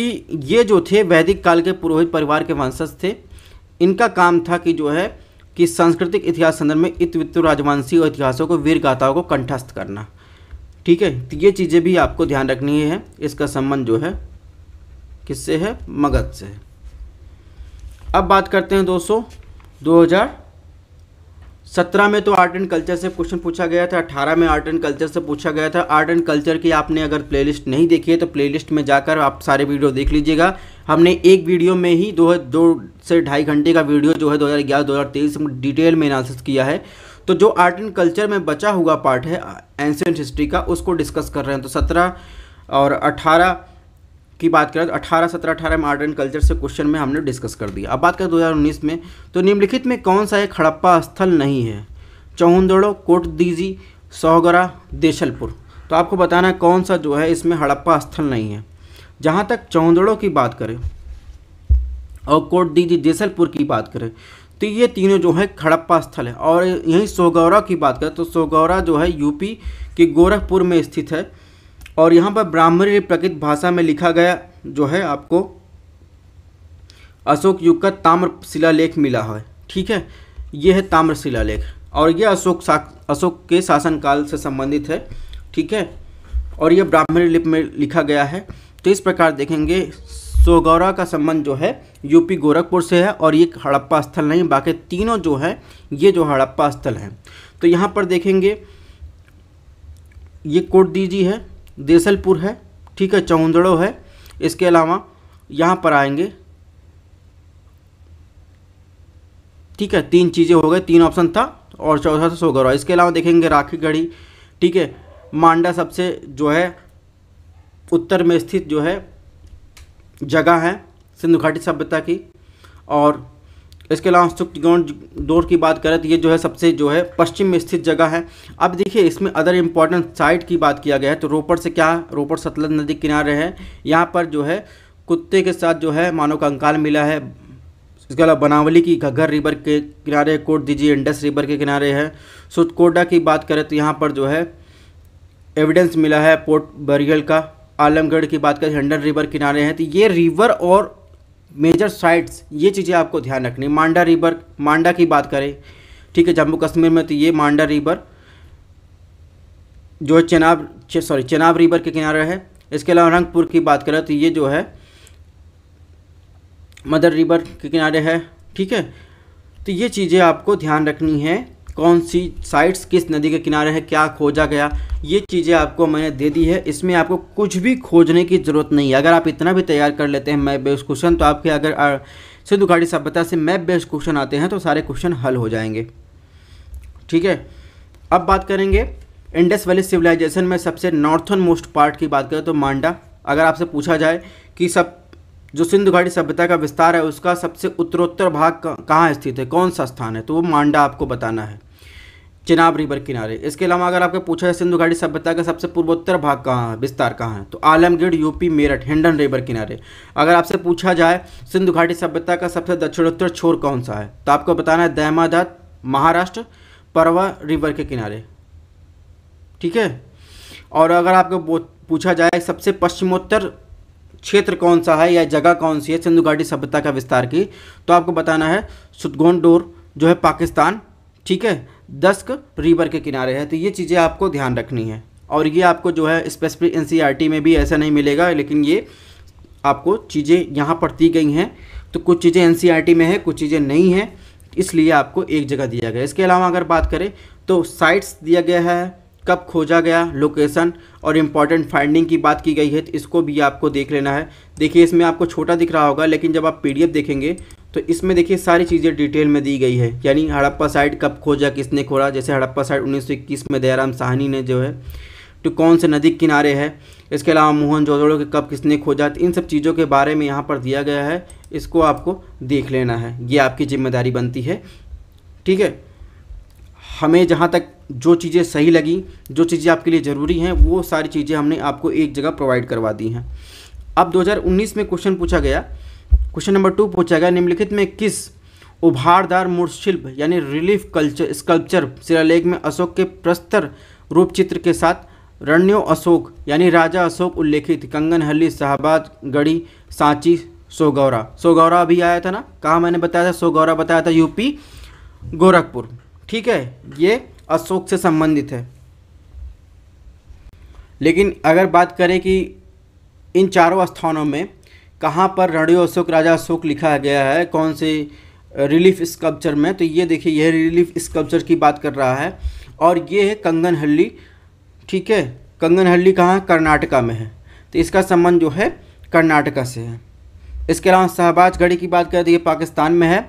ये जो थे वैदिक काल के पुरोहित परिवार के वंशज थे इनका काम था कि जो है कि सांस्कृतिक इतिहास संदर्भ में इतवित्व राजवंशी और इतिहासों को वीर गाथाओं को कंठस्थ करना ठीक है तो ये चीज़ें भी आपको ध्यान रखनी है इसका संबंध जो है किससे है मगध से है अब बात करते हैं दोस्तों 2000 सत्रह में तो आर्ट एंड कल्चर से क्वेश्चन पूछा गया था अठारह में आर्ट एंड कल्चर से पूछा गया था आर्ट एंड कल्चर की आपने अगर प्लेलिस्ट नहीं देखी है तो प्लेलिस्ट में जाकर आप सारे वीडियो देख लीजिएगा हमने एक वीडियो में ही दो दो से ढाई घंटे का वीडियो जो है 2011 2023 में डिटेल में एनालिसिस किया है तो जो आर्ट एंड कल्चर में बचा हुआ पार्ट है एंशियंट हिस्ट्री का उसको डिस्कस कर रहे हैं तो सत्रह और अठारह की बात करें तो अठारह सत्रह अठारह में आर्ट एंड कल्चर से क्वेश्चन में हमने डिस्कस कर दिया अब बात करें उन्नीस में तो निम्नलिखित में कौन सा एक हड़प्पा स्थल नहीं है चौहदड़ो दीजी सोहगरा देशलपुर तो आपको बताना है कौन सा जो है इसमें हड़प्पा स्थल नहीं है जहाँ तक चौहदड़ों की बात करें और कोट दीजी जैसलपुर की बात करें तो ये तीनों जो है खड़प्पा स्थल है और यहीं सोगौरा की बात करें तो सोगौरा जो है यूपी के गोरखपुर में स्थित है और यहाँ पर ब्राह्मणी प्रकृत भाषा में लिखा गया जो है आपको अशोक युग का ताम्र शिलालेख मिला है ठीक है ये है ताम्र शिलालेख और ये अशोक अशोक के शासनकाल से संबंधित है ठीक है और यह ब्राह्मणी लिप में लिखा गया है तो इस प्रकार देखेंगे सोगौरा का संबंध जो है यूपी गोरखपुर से है और ये हड़प्पा स्थल नहीं बाकी तीनों जो है ये जो हड़प्पा स्थल हैं तो यहाँ पर देखेंगे ये कोट दीजिए है देसलपुर है ठीक है चौंदड़ो है इसके अलावा यहाँ पर आएंगे ठीक है तीन चीज़ें हो गई तीन ऑप्शन था और चौथा था सोगरा इसके अलावा देखेंगे राखी गढ़ी ठीक है मांडा सबसे जो है उत्तर में स्थित जो है जगह है सिंधु घाटी सभ्यता की और इसके अलावा सुक्तगौंड डोर की बात करें तो ये जो है सबसे जो है पश्चिम में स्थित जगह है अब देखिए इसमें अदर इम्पोर्टेंट साइट की बात किया गया है तो रोपड़ से क्या रोपड़ सतलज नदी किनारे है यहाँ पर जो है कुत्ते के साथ जो है मानव का अंकाल मिला है इसके अलावा बनावली की घग्घर रिवर के किनारे कोट दीजिए इंडस रिवर के किनारे है सुतकोडा की बात करें तो यहाँ पर जो है एविडेंस मिला है पोर्ट बरियल का आलमगढ़ की बात करें हंडन रिवर किनारे हैं तो ये रिवर और मेजर साइट्स ये चीज़ें आपको ध्यान रखनी मांडा रिवर मांडा की बात करें ठीक है जम्मू कश्मीर में तो ये मांडा रिवर जो है चेनाब चे, सॉरी चेनाब रिवर के किनारे है इसके अलावा रंगपुर की बात करें तो ये जो है मदर रिवर के किनारे है ठीक है तो ये चीज़ें आपको ध्यान रखनी है कौन सी साइट्स किस नदी के किनारे हैं क्या खोजा गया ये चीज़ें आपको मैंने दे दी है इसमें आपको कुछ भी खोजने की ज़रूरत नहीं है अगर आप इतना भी तैयार कर लेते हैं मैप बेस्ड क्वेश्चन तो आपके अगर सिंधु घाटी सभ्यता से मैप बेस्ड क्वेश्चन आते हैं तो सारे क्वेश्चन हल हो जाएंगे ठीक है अब बात करेंगे इंडस वैली सिविलाइजेशन में सबसे नॉर्थन मोस्ट पार्ट की बात करें तो मांडा अगर आपसे पूछा जाए कि सब जो सिंधु घाटी सभ्यता का विस्तार है उसका सबसे उत्तरोत्तर भाग कहाँ स्थित है कौन सा स्थान है तो वो मांडा आपको बताना है चिनाब रिवर किनारे इसके अलावा अगर आपको पूछा है सिंधु घाटी सभ्यता का सबसे पूर्वोत्तर भाग कहाँ है विस्तार कहाँ है तो आलमगढ़ यूपी मेरठ हिंडन रिवर किनारे अगर आपसे पूछा जाए सिंधु घाटी सभ्यता का सबसे दक्षिणोत्तर छोर कौन सा है तो आपको बताना है दैमादात महाराष्ट्र परवा रिवर के किनारे ठीक है और अगर आपको पूछा जाए सबसे पश्चिमोत्तर क्षेत्र कौन सा है या जगह कौन सी है सिंधु घाटी सभ्यता का विस्तार की तो आपको बताना है सुदगोंडोर जो है पाकिस्तान ठीक है दस्क रिवर के किनारे है तो ये चीज़ें आपको ध्यान रखनी है और ये आपको जो है स्पेसिफिक एन e में भी ऐसा नहीं मिलेगा लेकिन ये आपको चीज़ें यहाँ पर दी गई हैं तो कुछ चीज़ें एन e में है कुछ चीज़ें नहीं हैं इसलिए आपको एक जगह दिया गया इसके अलावा अगर बात करें तो साइट्स दिया गया है कब खोजा गया लोकेशन और इम्पॉर्टेंट फाइंडिंग की बात की गई है तो इसको भी आपको देख लेना है देखिए इसमें आपको छोटा दिख रहा होगा लेकिन जब आप पीडीएफ देखेंगे तो इसमें देखिए सारी चीज़ें डिटेल में दी गई है यानी हड़प्पा साइड कब खोजा किसने खोला जैसे हड़प्पा साइड 1921 में दयाराम साहनी ने जो है तो कौन से नदी किनारे है इसके अलावा मोहन जोदड़ो के कब किसने खोजा तो इन सब चीज़ों के बारे में यहाँ पर दिया गया है इसको आपको देख लेना है ये आपकी जिम्मेदारी बनती है ठीक है हमें जहाँ तक जो चीज़ें सही लगी जो चीज़ें आपके लिए ज़रूरी हैं वो सारी चीज़ें हमने आपको एक जगह प्रोवाइड करवा दी हैं अब 2019 में क्वेश्चन पूछा गया क्वेश्चन नंबर टू पूछा गया निम्नलिखित में किस उभारदार मूर्शिल्प यानी रिलीफ कल्चर स्कल्पचर शिलालेख में अशोक के प्रस्तर रूप चित्र के साथ रण्यो अशोक यानी राजा अशोक उल्लेखित कंगनहली शाहबाद गढ़ी सांची सोगौरा सोगौरा अभी आया था ना कहा मैंने बताया था सोगौरा बताया था यूपी गोरखपुर ठीक है ये अशोक से संबंधित है लेकिन अगर बात करें कि इन चारों स्थानों में कहाँ पर रणवीर अशोक राजा अशोक लिखा गया है कौन से रिलीफ स्कल्पचर में तो ये देखिए यह रिलीफ स्कल्पचर की बात कर रहा है और ये है कंगनहल्ली ठीक है कंगनहल्ली कहाँ कर्नाटका में है तो इसका संबंध जो है कर्नाटका से है इसके अलावा शहबाज घड़ी की बात करें तो ये पाकिस्तान में है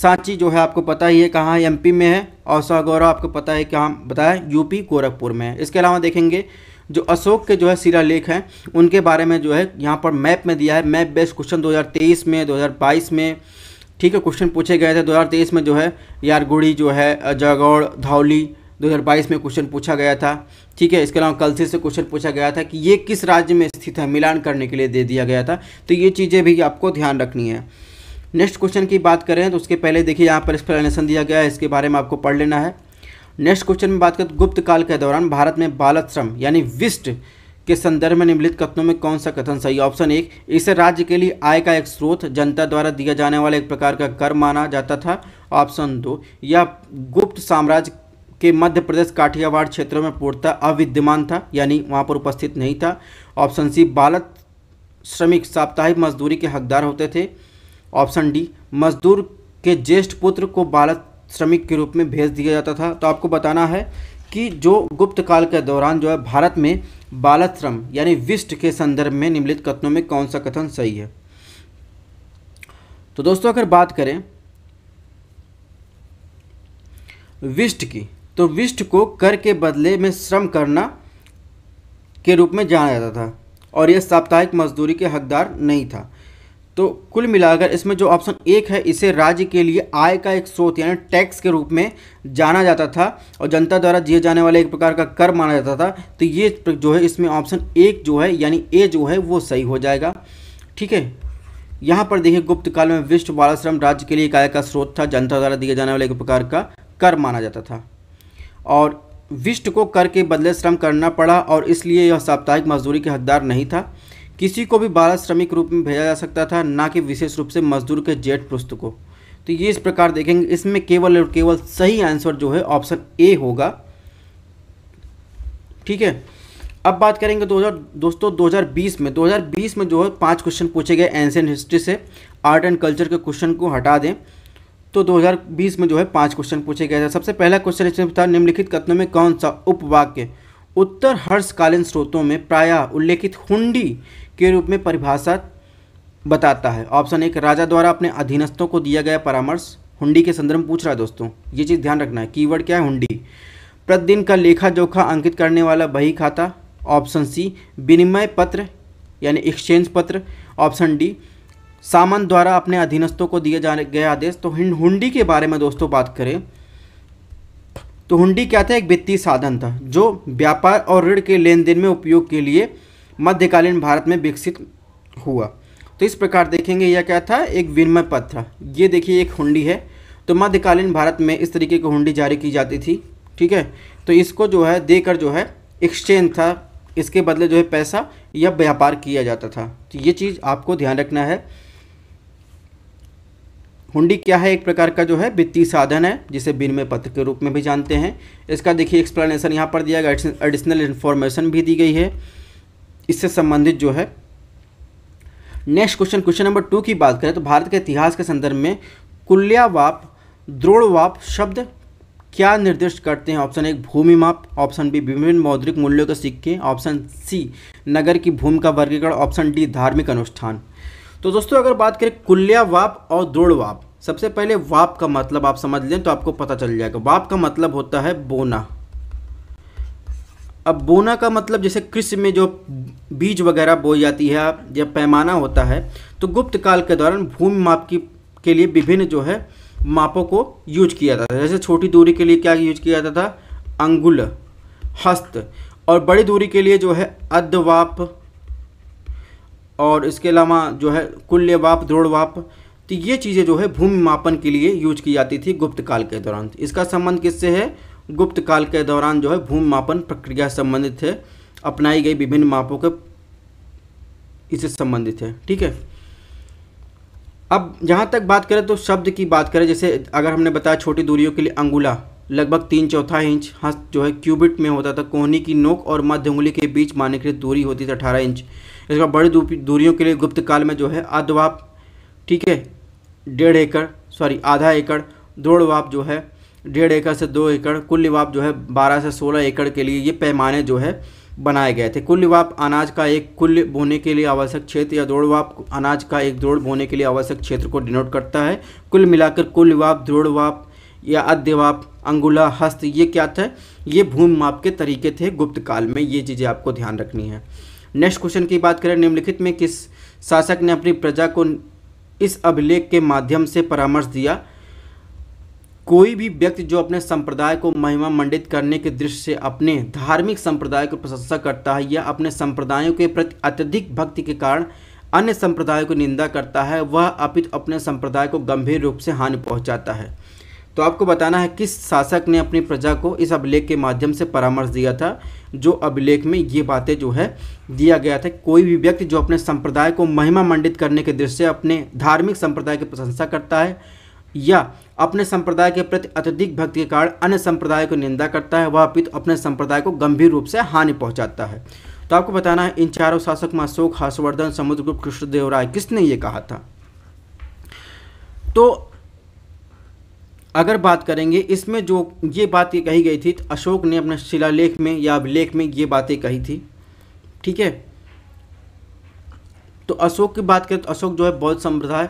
सांची जो है आपको पता ही है कहाँ है एमपी में है और सागौरा आपको पता है कहाँ बताया यूपी गोरखपुर में है इसके अलावा देखेंगे जो अशोक के जो है शिला लेख हैं उनके बारे में जो है यहाँ पर मैप में दिया है मैप बेस्ड क्वेश्चन 2023 में 2022 में ठीक है क्वेश्चन पूछे गए थे 2023 में जो है यारगुड़ी जो है जागौड़ धौली 2022 में क्वेश्चन पूछा गया था ठीक है इसके अलावा कलसी से क्वेश्चन पूछा गया था कि ये किस राज्य में स्थित है मिलान करने के लिए दे दिया गया था तो ये चीज़ें भी आपको ध्यान रखनी है नेक्स्ट क्वेश्चन की बात करें तो उसके पहले देखिए यहाँ पर एक्सप्लेनेशन दिया गया है इसके बारे में आपको पढ़ लेना है नेक्स्ट क्वेश्चन में बात करें तो गुप्त काल के दौरान भारत में बालक श्रम यानी विस्ट के संदर्भ में निम्नलिखित कथनों में कौन सा कथन सही ऑप्शन एक इसे राज्य के लिए आय का एक स्रोत जनता द्वारा दिया जाने वाला एक प्रकार का कर माना जाता था ऑप्शन दो या गुप्त साम्राज्य के मध्य प्रदेश काठियावाड़ क्षेत्रों में पूर्णतः अविद्यमान था यानी वहाँ पर उपस्थित नहीं था ऑप्शन सी बालक श्रमिक साप्ताहिक मजदूरी के हकदार होते थे ऑप्शन डी मजदूर के ज्येष्ठ पुत्र को बालक श्रमिक के रूप में भेज दिया जाता था तो आपको बताना है कि जो गुप्त काल के दौरान जो है भारत में बालक श्रम यानी विष्ट के संदर्भ में निम्नलिखित कथनों में कौन सा कथन सही है तो दोस्तों अगर बात करें विष्ट की तो विष्ट को कर के बदले में श्रम करना के रूप में जाना जाता था और यह साप्ताहिक मजदूरी के हकदार नहीं था तो कुल मिलाकर इसमें जो ऑप्शन एक है इसे राज्य के लिए आय का एक स्रोत यानी टैक्स के रूप में जाना जाता था और जनता द्वारा दिए जाने वाले एक प्रकार का कर माना जाता था तो ये जो है इसमें ऑप्शन एक जो है यानी ए जो है वो सही हो जाएगा ठीक है यहाँ पर देखिए गुप्त काल में विश्व बालाश्रम राज्य के लिए एक आय का स्रोत था जनता द्वारा दिए जाने वाले एक प्रकार का कर माना जाता था और विष्ट को कर के बदले श्रम करना पड़ा और इसलिए यह साप्ताहिक मजदूरी के हकदार नहीं था किसी को भी बाल श्रमिक रूप में भेजा जा सकता था ना कि विशेष रूप से मजदूर के जेठ पुस्त को तो ये इस प्रकार देखेंगे इसमें केवल और केवल सही आंसर जो है ऑप्शन ए होगा ठीक है अब बात करेंगे 2000 दोस्तों 2020 में 2020 में जो है पांच क्वेश्चन पूछे गए एंशियन हिस्ट्री से आर्ट एंड कल्चर के क्वेश्चन को हटा दें तो 2020 में जो है पांच क्वेश्चन पूछे गए थे सबसे पहला क्वेश्चन इसमें था निम्नलिखित कथनों में कौन सा उपवाक्य उत्तर हर्षकालीन स्रोतों में प्रायः उल्लेखित हुंडी के रूप में परिभाषा बताता है ऑप्शन एक राजा द्वारा अपने अधीनस्थों को दिया गया परामर्श हुंडी के संदर्भ में पूछ रहा है दोस्तों ये चीज़ ध्यान रखना है कीवर्ड क्या है हुंडी प्रतिदिन का लेखा जोखा अंकित करने वाला बही खाता ऑप्शन सी विनिमय पत्र यानी एक्सचेंज पत्र ऑप्शन डी सामान द्वारा अपने अधीनस्थों को दिया जाने गया आदेश तो हुंडी के बारे में दोस्तों बात करें तो हुंडी क्या था एक वित्तीय साधन था जो व्यापार और ऋण के लेन देन में उपयोग के लिए मध्यकालीन भारत में विकसित हुआ तो इस प्रकार देखेंगे यह क्या था एक विनिमय पद था ये देखिए एक हुंडी है तो मध्यकालीन भारत में इस तरीके की हुंडी जारी की जाती थी ठीक है तो इसको जो है देकर जो है एक्सचेंज था इसके बदले जो है पैसा या व्यापार किया जाता था तो ये चीज़ आपको ध्यान रखना है हुंडी क्या है एक प्रकार का जो है वित्तीय साधन है जिसे विनिमय पत्र के रूप में भी जानते हैं इसका देखिए एक्सप्लेनेशन यहाँ पर दिया गया एडिशनल इन्फॉर्मेशन भी दी गई है इससे संबंधित जो है next question question number two की बात करें तो भारत के इतिहास के संदर्भ में कुल्यावाप द्रोणवाप शब्द क्या निर्दिष्ट करते हैं ऑप्शन एक भूमि माप ऑप्शन बी विभिन्न मौद्रिक मूल्यों के सिक्के ऑप्शन सी नगर की भूमि का वर्गीकरण ऑप्शन डी धार्मिक अनुष्ठान तो दोस्तों अगर बात करें कुल्यावाप और द्रोणवाप सबसे पहले वाप का मतलब आप समझ लें तो आपको पता चल जाएगा वाप का मतलब होता है बोना अब बोना का मतलब जैसे कृषि में जो बीज वगैरह बोई जाती है या पैमाना होता है तो गुप्त काल के दौरान भूमि माप की के लिए विभिन्न जो है मापों को यूज किया जाता था जैसे छोटी दूरी के लिए क्या यूज किया जाता था अंगुल हस्त और बड़ी दूरी के लिए जो है अद्धवाप और इसके अलावा जो है कुल्यवाप द्रोड़वाप तो ये चीज़ें जो है भूमि मापन के लिए यूज की जाती थी गुप्त काल के दौरान इसका संबंध किससे है गुप्त काल के दौरान जो है भूमि मापन प्रक्रिया संबंधित है अपनाई गई विभिन्न मापों के इससे संबंधित है ठीक है अब जहाँ तक बात करें तो शब्द की बात करें जैसे अगर हमने बताया छोटी दूरियों के लिए अंगुला लगभग तीन चौथा इंच हाँ जो है क्यूबिट में होता था कोहनी की नोक और मध्य उंगली के बीच मानकीकृत दूरी होती थी अठारह इंच इसके बाद बड़ी दूरियों के लिए गुप्त काल में जो है अधवाप ठीक है डेढ़ एकड़ सॉरी आधा एकड़ दौड़वाप जो है डेढ़ एकड़ से दो एकड़ कुल लिवाप जो है बारह से सोलह एकड़ के लिए ये पैमाने जो है बनाए गए थे कुल लिवाप अनाज का एक कुल बोने के लिए आवश्यक क्षेत्र या दौड़वाप अनाज का एक दौड़ बोने के लिए आवश्यक क्षेत्र को डिनोट करता है कुल मिलाकर कुल लिवाप दौड़वाप या अध्यवाप अंगुला हस्त ये क्या था ये भूमि माप के तरीके थे गुप्त काल में ये चीज़ें आपको ध्यान रखनी है नेक्स्ट क्वेश्चन की बात करें निम्नलिखित में किस शासक ने अपनी प्रजा को इस अभिलेख के माध्यम से परामर्श दिया कोई भी व्यक्ति जो अपने संप्रदाय को महिमा मंडित करने के दृष्टि से अपने धार्मिक संप्रदाय को प्रशंसा करता है या अपने संप्रदायों के प्रति अत्यधिक भक्ति के कारण अन्य संप्रदायों की निंदा करता है वह अपित अपने संप्रदाय को गंभीर रूप से हानि पहुंचाता है तो आपको बताना है किस शासक ने अपनी प्रजा को इस अभिलेख के माध्यम से परामर्श दिया था जो अभिलेख में ये बातें जो है दिया गया था कोई भी व्यक्ति जो अपने संप्रदाय को महिमा मंडित करने के दृष्टि से अपने धार्मिक संप्रदाय की प्रशंसा करता है या अपने संप्रदाय के प्रति अत्यधिक भक्ति के कारण अन्य संप्रदाय को निंदा करता है वह अपित अपने संप्रदाय को गंभीर रूप से हानि पहुंचाता है तो आपको बताना है इन चारों शासक में अशोक हर्षवर्धन समुद्रगुप्त कृष्णदेव राय किसने ये कहा था तो अगर बात करेंगे इसमें जो ये बात ये कही गई थी तो अशोक ने अपने शिलालेख में या अभिलेख में ये बातें कही थी ठीक है तो अशोक की बात करें तो अशोक जो है बौद्ध संप्रदाय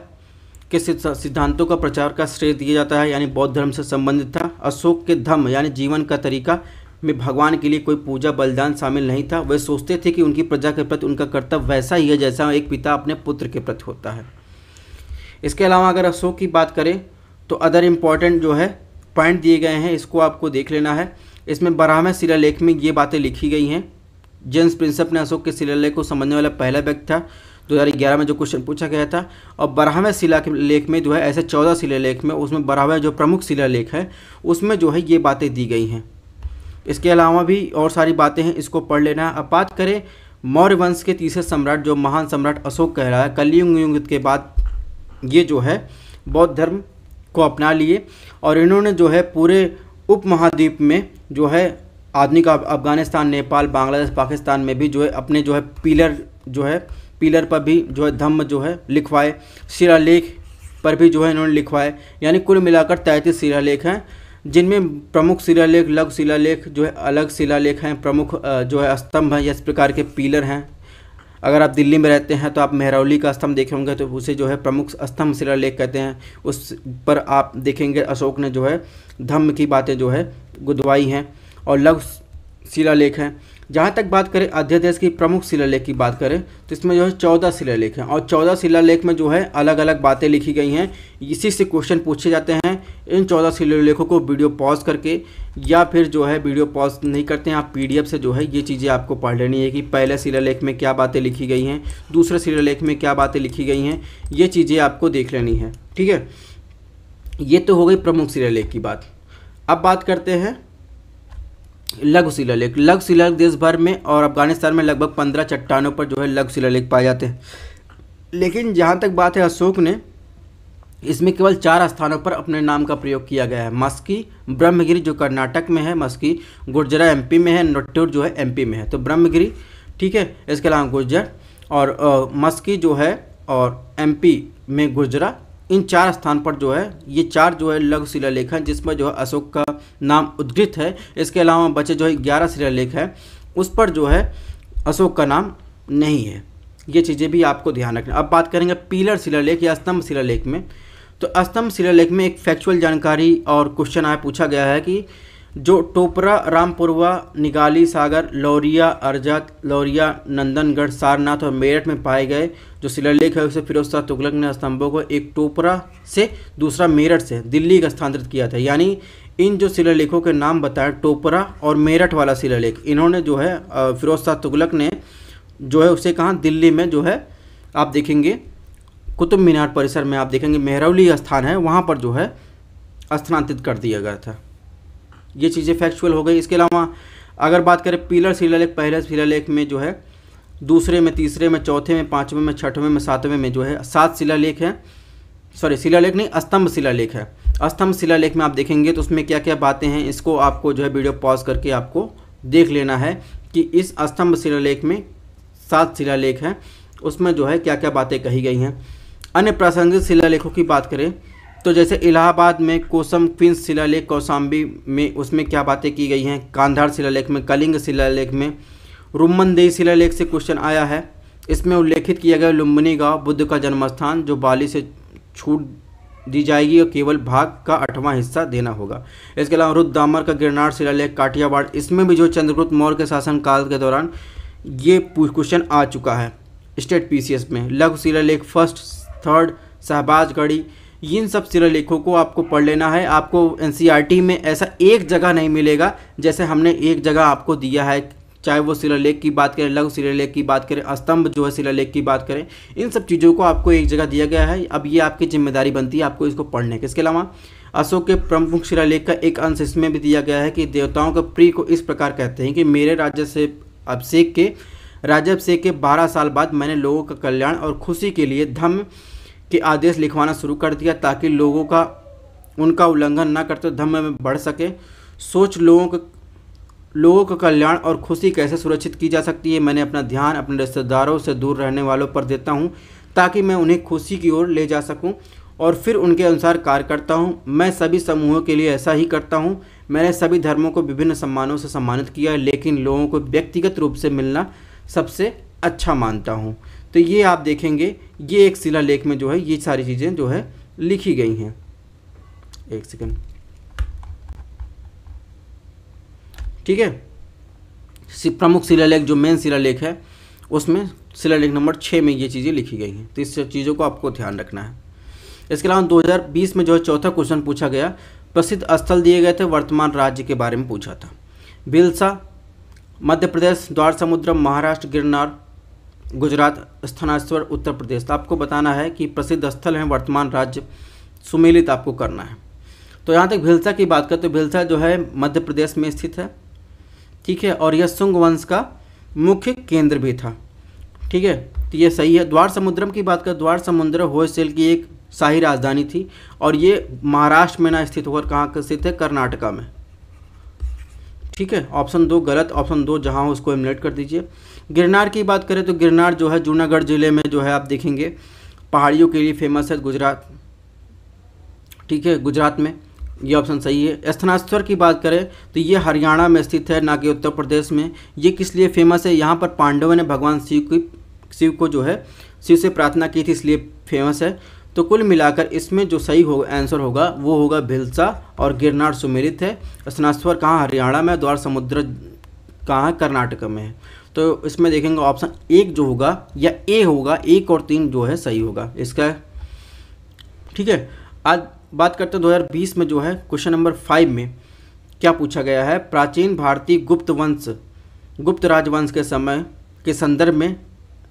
के सिद्धांतों का प्रचार का श्रेय दिया जाता है यानी बौद्ध धर्म से संबंधित था अशोक के धम्म यानी जीवन का तरीका में भगवान के लिए कोई पूजा बलिदान शामिल नहीं था वे सोचते थे कि उनकी प्रजा के प्रति उनका कर्तव्य वैसा ही है जैसा एक पिता अपने पुत्र के प्रति होता है इसके अलावा अगर अशोक की बात करें तो अदर इम्पॉर्टेंट जो है पॉइंट दिए गए हैं इसको आपको देख लेना है इसमें बारहवें शिलालेख में ये बातें लिखी गई हैं जेम्स प्रिंसप ने अशोक के शिलालेख को समझने वाला पहला व्यक्ति था 2011 में जो क्वेश्चन पूछा गया था और बारहवें शिला लेख में जो है ऐसे चौदह शिला लेख में उसमें बारहवें जो प्रमुख शिला लेख है उसमें जो है ये बातें दी गई हैं इसके अलावा भी और सारी बातें हैं इसको पढ़ लेना अब बात करें मौर्य वंश के तीसरे सम्राट जो महान सम्राट अशोक कह रहा है कलियुग युग के बाद ये जो है बौद्ध धर्म को अपना लिए और इन्होंने जो है पूरे उपमहाद्वीप में जो है आधुनिक अफगानिस्तान नेपाल बांग्लादेश पाकिस्तान में भी जो है अपने जो है पिलर जो है पिलर पर भी जो है धम्म जो है लिखवाए शिलालेख पर भी जो है इन्होंने लिखवाए यानी कुल मिलाकर तैंतीस शिलालेख हैं जिनमें प्रमुख शिलालेख लघु शिलालेख जो है अलग शिलालेख हैं प्रमुख जो है स्तंभ हैं या इस प्रकार के पिलर हैं अगर आप दिल्ली में रहते हैं तो आप मेहरौली का स्तंभ देखे होंगे तो उसे जो है प्रमुख स्तंभ शिलालेख कहते हैं उस पर आप देखेंगे अशोक ने जो है धम्म की बातें जो है गुदवाई हैं और लघु शिलालेख हैं जहाँ तक बात करें अध्यादेश की प्रमुख शिलालेख की बात करें तो इसमें जो है चौदह शिलालेख हैं और चौदह शिलालेख में जो है अलग अलग बातें लिखी गई हैं इसी से क्वेश्चन पूछे जाते हैं इन चौदह शिलालेखों को वीडियो पॉज करके या फिर जो है वीडियो पॉज नहीं करते हैं आप पी से जो है ये चीज़ें आपको पढ़ लेनी है कि पहले शिलालेख में क्या बातें लिखी गई हैं दूसरे शिलालेख में क्या बातें लिखी गई हैं ये चीज़ें आपको देख लेनी है ठीक है ये तो हो गई प्रमुख शिलालेख की बात अब बात करते हैं लघु शिलालेख लघु शिलालेख देश भर में और अफगानिस्तान में लगभग पंद्रह चट्टानों पर जो है लघु शिलालेख पाए जाते हैं लेकिन जहाँ तक बात है अशोक ने इसमें केवल चार स्थानों पर अपने नाम का प्रयोग किया गया है मस्की ब्रह्मगिरी जो कर्नाटक में है मस्की गुर्जरा एमपी में है नट्टूर जो है एमपी में है तो ब्रह्मगिरी ठीक है इसके अलावा गुर्जर और आ, मस्की जो है और एमपी में गुर्जरा इन चार स्थान पर जो है ये चार जो है लघु शिलालेख हैं जिसमें जो है अशोक का नाम उद्धृत है इसके अलावा बचे जो है ग्यारह शिलालेख हैं उस पर जो है अशोक का नाम नहीं है ये चीज़ें भी आपको ध्यान रखना अब बात करेंगे पीलर शिलालेख या स्तंभ शिलालेख में तो स्तंभ शिलालेख में एक फैक्चुअल जानकारी और क्वेश्चन आया पूछा गया है कि जो टोपरा रामपुरवा निगाली सागर लौरिया अर्जक लौरिया नंदनगढ़ सारनाथ और मेरठ में पाए गए जो शिलालेख है उसे फिरोज शाह तुगलक ने स्तंभों को एक टोपरा से दूसरा मेरठ से दिल्ली का स्थानांतरित किया था यानी इन जो शिलालेखों के नाम बताए टोपरा और मेरठ वाला शिलालेख इन्होंने जो है फिरोज शाह तुगलक ने जो है उसे कहाँ दिल्ली में जो है आप देखेंगे कुतुब मीनार परिसर में आप देखेंगे मेहरौली स्थान है वहाँ पर जो है स्थानांतरित कर दिया गया था ये चीज़ें फैक्चुअल हो गई इसके अलावा अगर बात करें पीलर शिलालेख पहले शिलालेख में जो है दूसरे में तीसरे में चौथे में पाँचवें में छठवें में सातवें में जो है सात शिलालेख हैं सॉरी शिलालेख नहीं स्तंभ शिलालेख है स्तंभ शिलालेख में आप देखेंगे तो उसमें क्या क्या बातें हैं इसको आपको जो है वीडियो पॉज करके आपको देख लेना है कि इस स्तंभ शिलालेख में सात शिलालेख हैं उसमें जो है क्या क्या बातें कही गई हैं अन्य प्रासंगिक शिलालेखों की बात करें तो जैसे इलाहाबाद में कोसम क्विंस शिलालेख कौसाम्बी में उसमें क्या बातें की गई हैं कांधार शिलालेख में कलिंग शिलालेख में शिला शिलालेख से क्वेश्चन आया है इसमें उल्लेखित किया गया लुम्बनी गांव बुद्ध का जन्मस्थान जो बाली से छूट दी जाएगी और केवल भाग का आठवां हिस्सा देना होगा इसके अलावा रुद्र दामर का गिरनार शिलालेख काठियावाड़ इसमें भी जो चंद्रगुप्त मौर्य के शासनकाल के दौरान ये क्वेश्चन आ चुका है स्टेट पीसीएस में लघु शिलालेख फर्स्ट थर्ड शहबाजगढ़ी इन सब शिलालेखों को आपको पढ़ लेना है आपको एन में ऐसा एक जगह नहीं मिलेगा जैसे हमने एक जगह आपको दिया है चाहे वो शिलालेख की बात करें लघु शिलालेख की बात करें स्तंभ जो है शिलालेख की बात करें इन सब चीज़ों को आपको एक जगह दिया गया है अब ये आपकी जिम्मेदारी बनती है आपको इसको पढ़ने के इसके अलावा अशोक के प्रमुख शिलालेख का एक अंश इसमें भी दिया गया है कि देवताओं के प्रिय को इस प्रकार कहते हैं कि मेरे राज्य से अभिषेक के राज्य अभिषेक के बारह साल बाद मैंने लोगों का कल्याण और खुशी के लिए धम्म के आदेश लिखवाना शुरू कर दिया ताकि लोगों का उनका उल्लंघन न करते धम्म में बढ़ सके सोच लोगों का लोगों का कल्याण और खुशी कैसे सुरक्षित की जा सकती है मैंने अपना ध्यान अपने रिश्तेदारों से दूर रहने वालों पर देता हूँ ताकि मैं उन्हें खुशी की ओर ले जा सकूँ और फिर उनके अनुसार कार्य करता हूँ मैं सभी समूहों के लिए ऐसा ही करता हूँ मैंने सभी धर्मों को विभिन्न सम्मानों से सम्मानित किया है लेकिन लोगों को व्यक्तिगत रूप से मिलना सबसे अच्छा मानता हूँ तो ये आप देखेंगे ये एक शिला लेख में जो है ये सारी चीज़ें जो है लिखी गई हैं एक सेकेंड ठीक है प्रमुख शिलालेख जो मेन शिलालेख है उसमें शिलालेख नंबर छः में ये चीज़ें लिखी गई हैं तो इस चीज़ों को आपको ध्यान रखना है इसके अलावा 2020 में जो है चौथा क्वेश्चन पूछा गया प्रसिद्ध स्थल दिए गए थे वर्तमान राज्य के बारे में पूछा था बिलसा मध्य प्रदेश द्वार समुद्र महाराष्ट्र गिरनार गुजरात स्थानाश्वर उत्तर प्रदेश तो आपको बताना है कि प्रसिद्ध स्थल हैं वर्तमान राज्य सुमेलित आपको करना है तो यहाँ तक भिलसा की बात करें तो भिलसा जो है मध्य प्रदेश में स्थित है ठीक है और यह शुंग वंश का मुख्य केंद्र भी था ठीक है तो ये सही है द्वार समुद्रम की बात करें द्वार समुद्र होलसेल की एक शाही राजधानी थी और ये महाराष्ट्र में ना स्थित होकर कहाँ स्थित है कर्नाटका में ठीक है ऑप्शन दो गलत ऑप्शन दो जहाँ हो उसको एमिनेट कर दीजिए गिरनार की बात करें तो गिरनार जो है जूनागढ़ ज़िले में जो है आप देखेंगे पहाड़ियों के लिए फेमस है गुजरात ठीक है गुजरात में ये ऑप्शन सही है स्थानाश्वर की बात करें तो ये हरियाणा में स्थित है ना कि उत्तर प्रदेश में ये किस लिए फेमस है यहाँ पर पांडवों ने भगवान शिव की शिव को जो है शिव से प्रार्थना की थी इसलिए फेमस है तो कुल मिलाकर इसमें जो सही हो आंसर होगा वो होगा भिलसा और गिरनार सुमेरित है स्नास्वर कहाँ हरियाणा में द्वार समुद्र कहाँ कर्नाटक में है तो इसमें देखेंगे ऑप्शन एक जो होगा या ए होगा एक और तीन जो है सही होगा इसका ठीक है आज बात करते हैं 2020 में जो है क्वेश्चन नंबर फाइव में क्या पूछा गया है प्राचीन भारतीय गुप्त वंश गुप्त राजवंश के समय के संदर्भ में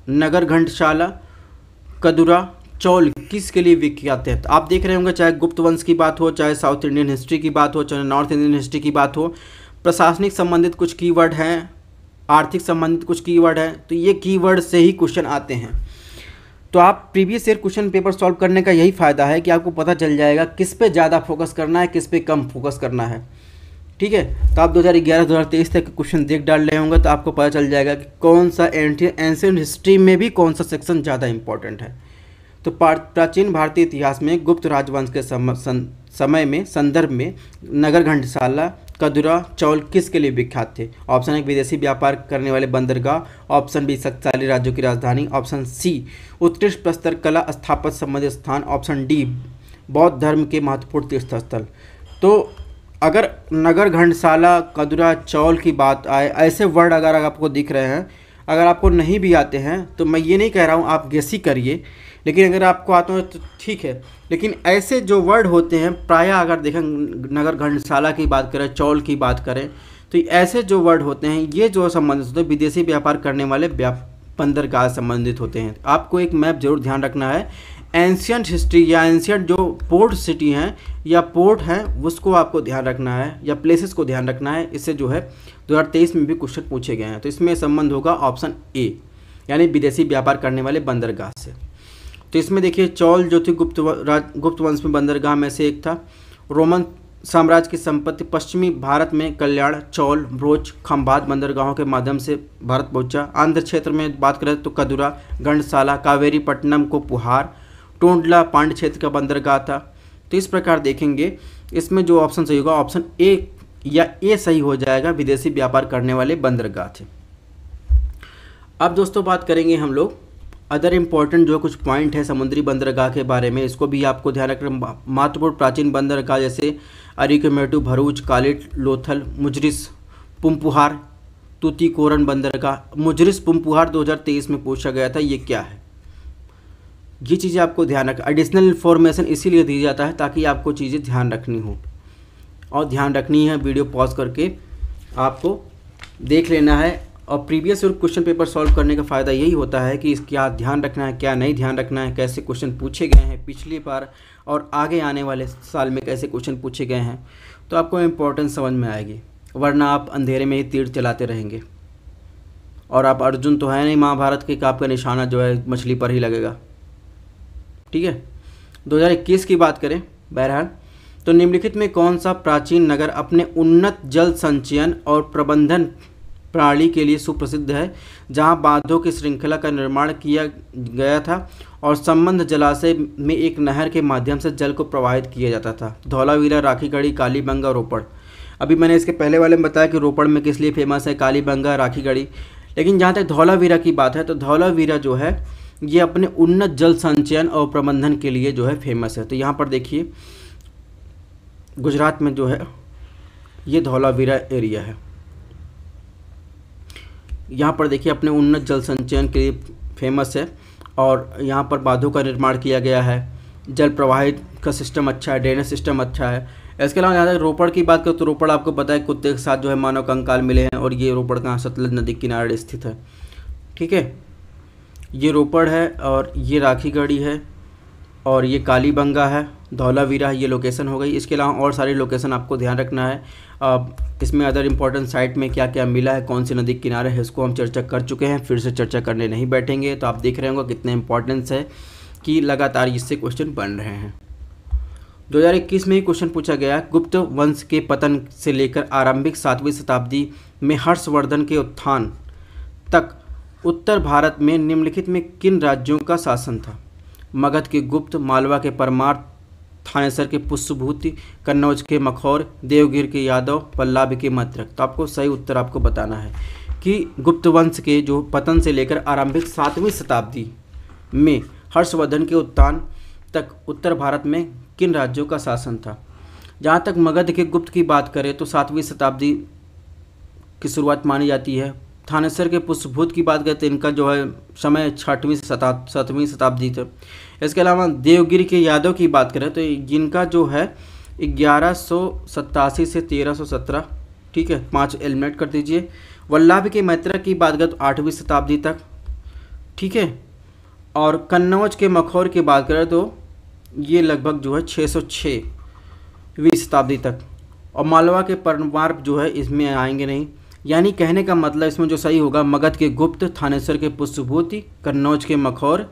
नगर घंटशाला कदुरा चौल किसके लिए विख्यात है तो आप देख रहे होंगे चाहे गुप्त वंश की बात हो चाहे साउथ इंडियन हिस्ट्री की बात हो चाहे नॉर्थ इंडियन हिस्ट्री की बात हो प्रशासनिक संबंधित कुछ कीवर्ड हैं आर्थिक संबंधित कुछ कीवर्ड है तो ये कीवर्ड से ही क्वेश्चन आते हैं तो आप previous year question paper solve करने का यही फ़ायदा है कि आपको पता चल जाएगा किस पे ज़्यादा फोकस करना है किस पे कम फोकस करना है ठीक है तो आप 2011-2023 तक क्वेश्चन देख डाल रहे होंगे तो आपको पता चल जाएगा कि कौन सा एंशियंट हिस्ट्री में भी कौन सा सेक्शन ज़्यादा इंपॉर्टेंट है तो प्राचीन भारतीय इतिहास में गुप्त राजवंश के समय में संदर्भ में नगर घंटशाला कदुरा किस किसके लिए विख्यात थे ऑप्शन एक विदेशी व्यापार करने वाले बंदरगाह ऑप्शन बी शक्तिशाली राज्यों की राजधानी ऑप्शन सी उत्कृष्ट प्रस्तर कला स्थापत संबंधित स्थान ऑप्शन डी बौद्ध धर्म के महत्वपूर्ण तीर्थस्थल तो अगर नगर घंटशाला कदुरा चौल की बात आए ऐसे वर्ड अगर आपको दिख रहे हैं अगर आपको नहीं भी आते हैं तो मैं ये नहीं कह रहा हूँ आप गेसी करिए लेकिन अगर आपको आता है तो ठीक है लेकिन ऐसे जो वर्ड होते हैं प्रायः अगर देखें नगर घंटशाला की बात करें चौल की बात करें तो ऐसे जो वर्ड होते हैं ये जो संबंधित होते हैं विदेशी व्यापार करने वाले बंदरगाह संबंधित होते हैं आपको एक मैप जरूर ध्यान रखना है एंशियंट हिस्ट्री या एंशियंट जो पोर्ट सिटी हैं या पोर्ट हैं उसको आपको ध्यान रखना है या प्लेसेस को ध्यान रखना है इससे जो है 2023 में भी क्वेश्चन पूछे गए हैं तो इसमें संबंध होगा ऑप्शन ए यानी विदेशी व्यापार करने वाले बंदरगाह से तो इसमें देखिए चौल जो थी गुप्त राज गुप्त वंश में बंदरगाह में से एक था रोमन साम्राज्य की संपत्ति पश्चिमी भारत में कल्याण चौल ब्रोच खम्भा बंदरगाहों के माध्यम से भारत पहुंचा आंध्र क्षेत्र में बात करें तो कदुरा कावेरी कावेरीपट्टनम को पुहार टोंडला पांड क्षेत्र का बंदरगाह था तो इस प्रकार देखेंगे इसमें जो ऑप्शन सही होगा ऑप्शन ए या ए सही हो जाएगा विदेशी व्यापार करने वाले बंदरगाह थे अब दोस्तों बात करेंगे हम लोग अदर इम्पॉर्टेंट जो कुछ पॉइंट है समुद्री बंदरगाह के बारे में इसको भी आपको ध्यान रखना महत्वपूर्ण प्राचीन बंदरगाह जैसे अरिकमेटू भरूच कालिट लोथल मुजरिस पुमपुहार कोरन बंदरगाह मुजरिस पुमपुहार 2023 में पूछा गया था ये क्या है ये चीज़ें आपको ध्यान रख एडिशनल इन्फॉर्मेशन इसीलिए दी जाता है ताकि आपको चीज़ें ध्यान रखनी हो और ध्यान रखनी है वीडियो पॉज करके आपको देख लेना है और previous year question paper solve करने का फ़ायदा यही होता है कि क्या ध्यान रखना है क्या नहीं ध्यान रखना है कैसे क्वेश्चन पूछे गए हैं पिछली बार और आगे आने वाले साल में कैसे क्वेश्चन पूछे गए हैं तो आपको इम्पोर्टेंस समझ में आएगी वरना आप अंधेरे में ही तीर चलाते रहेंगे और आप अर्जुन तो है नहीं महाभारत के आपका निशाना जो है मछली पर ही लगेगा ठीक है 2021 की बात करें बहरहाल तो निम्नलिखित में कौन सा प्राचीन नगर अपने उन्नत जल संचयन और प्रबंधन प्रणाली के लिए सुप्रसिद्ध है जहाँ बांधों की श्रृंखला का निर्माण किया गया था और संबंध जलाशय में एक नहर के माध्यम से जल को प्रवाहित किया जाता था धौलावीला राखीगढ़ी कालीबंगा रोपड़ अभी मैंने इसके पहले वाले में बताया कि रोपड़ में किस लिए फेमस है कालीबंगा राखीगढ़ी लेकिन जहाँ तक धौलावीरा की बात है तो धौलावीरा जो है ये अपने उन्नत जल संचयन और प्रबंधन के लिए जो है फेमस है तो यहाँ पर देखिए गुजरात में जो है ये धौलावीरा एरिया है यहाँ पर देखिए अपने उन्नत जल संचयन के लिए फेमस है और यहाँ पर बांधों का निर्माण किया गया है जल प्रवाहित का सिस्टम अच्छा है ड्रेनेज सिस्टम अच्छा है इसके अलावा यहाँ तक रोपड़ की बात करें तो रोपड़ आपको पता है कुत्ते के साथ जो है मानव कंकाल मिले हैं और ये रोपड़ कहाँ सतलज नदी किनारे स्थित है ठीक है ये रोपड़ है और ये राखी गढ़ी है और ये काली बंगा है धौलावीरा ये लोकेशन हो गई इसके अलावा और सारी लोकेशन आपको ध्यान रखना है अब इसमें अदर इम्पॉर्टेंट साइट में क्या क्या मिला है कौन सी नदी किनारे है इसको हम चर्चा कर चुके हैं फिर से चर्चा करने नहीं बैठेंगे तो आप देख रहे होंगे कितने इम्पॉर्टेंस है कि लगातार इससे क्वेश्चन बन रहे हैं 2021 में ही क्वेश्चन पूछा गया गुप्त वंश के पतन से लेकर आरंभिक सातवीं शताब्दी में हर्षवर्धन के उत्थान तक उत्तर भारत में निम्नलिखित में किन राज्यों का शासन था मगध के गुप्त मालवा के परमार थानेसर के पुष्पभूति कन्नौज के मखौर देवगिर के यादव पल्लाभ के मत्रक तो आपको सही उत्तर आपको बताना है कि गुप्त वंश के जो पतन से लेकर आरंभिक सातवीं शताब्दी में हर्षवर्धन के उत्थान तक उत्तर भारत में किन राज्यों का शासन था जहाँ तक मगध के गुप्त की बात करें तो सातवीं शताब्दी की शुरुआत मानी जाती है थानेसर के पुष्पभूत की बात करें तो इनका जो है समय छठवीं शता सतवीं शताब्दी तक इसके अलावा देवगिरी के यादव की बात करें तो जिनका जो है ग्यारह से तेरह ठीक है पाँच एलिमिनेट कर दीजिए वल्लभ के मैत्रा की बात करें तो आठवीं शताब्दी तक ठीक है और कन्नौज के मखौर की बात करें तो ये लगभग जो है 606वीं शताब्दी तक और मालवा के परमार्प जो है इसमें आएंगे नहीं यानी कहने का मतलब इसमें जो सही होगा मगध के गुप्त थानेश्वर के पुष्पभूति कन्नौज के मखौर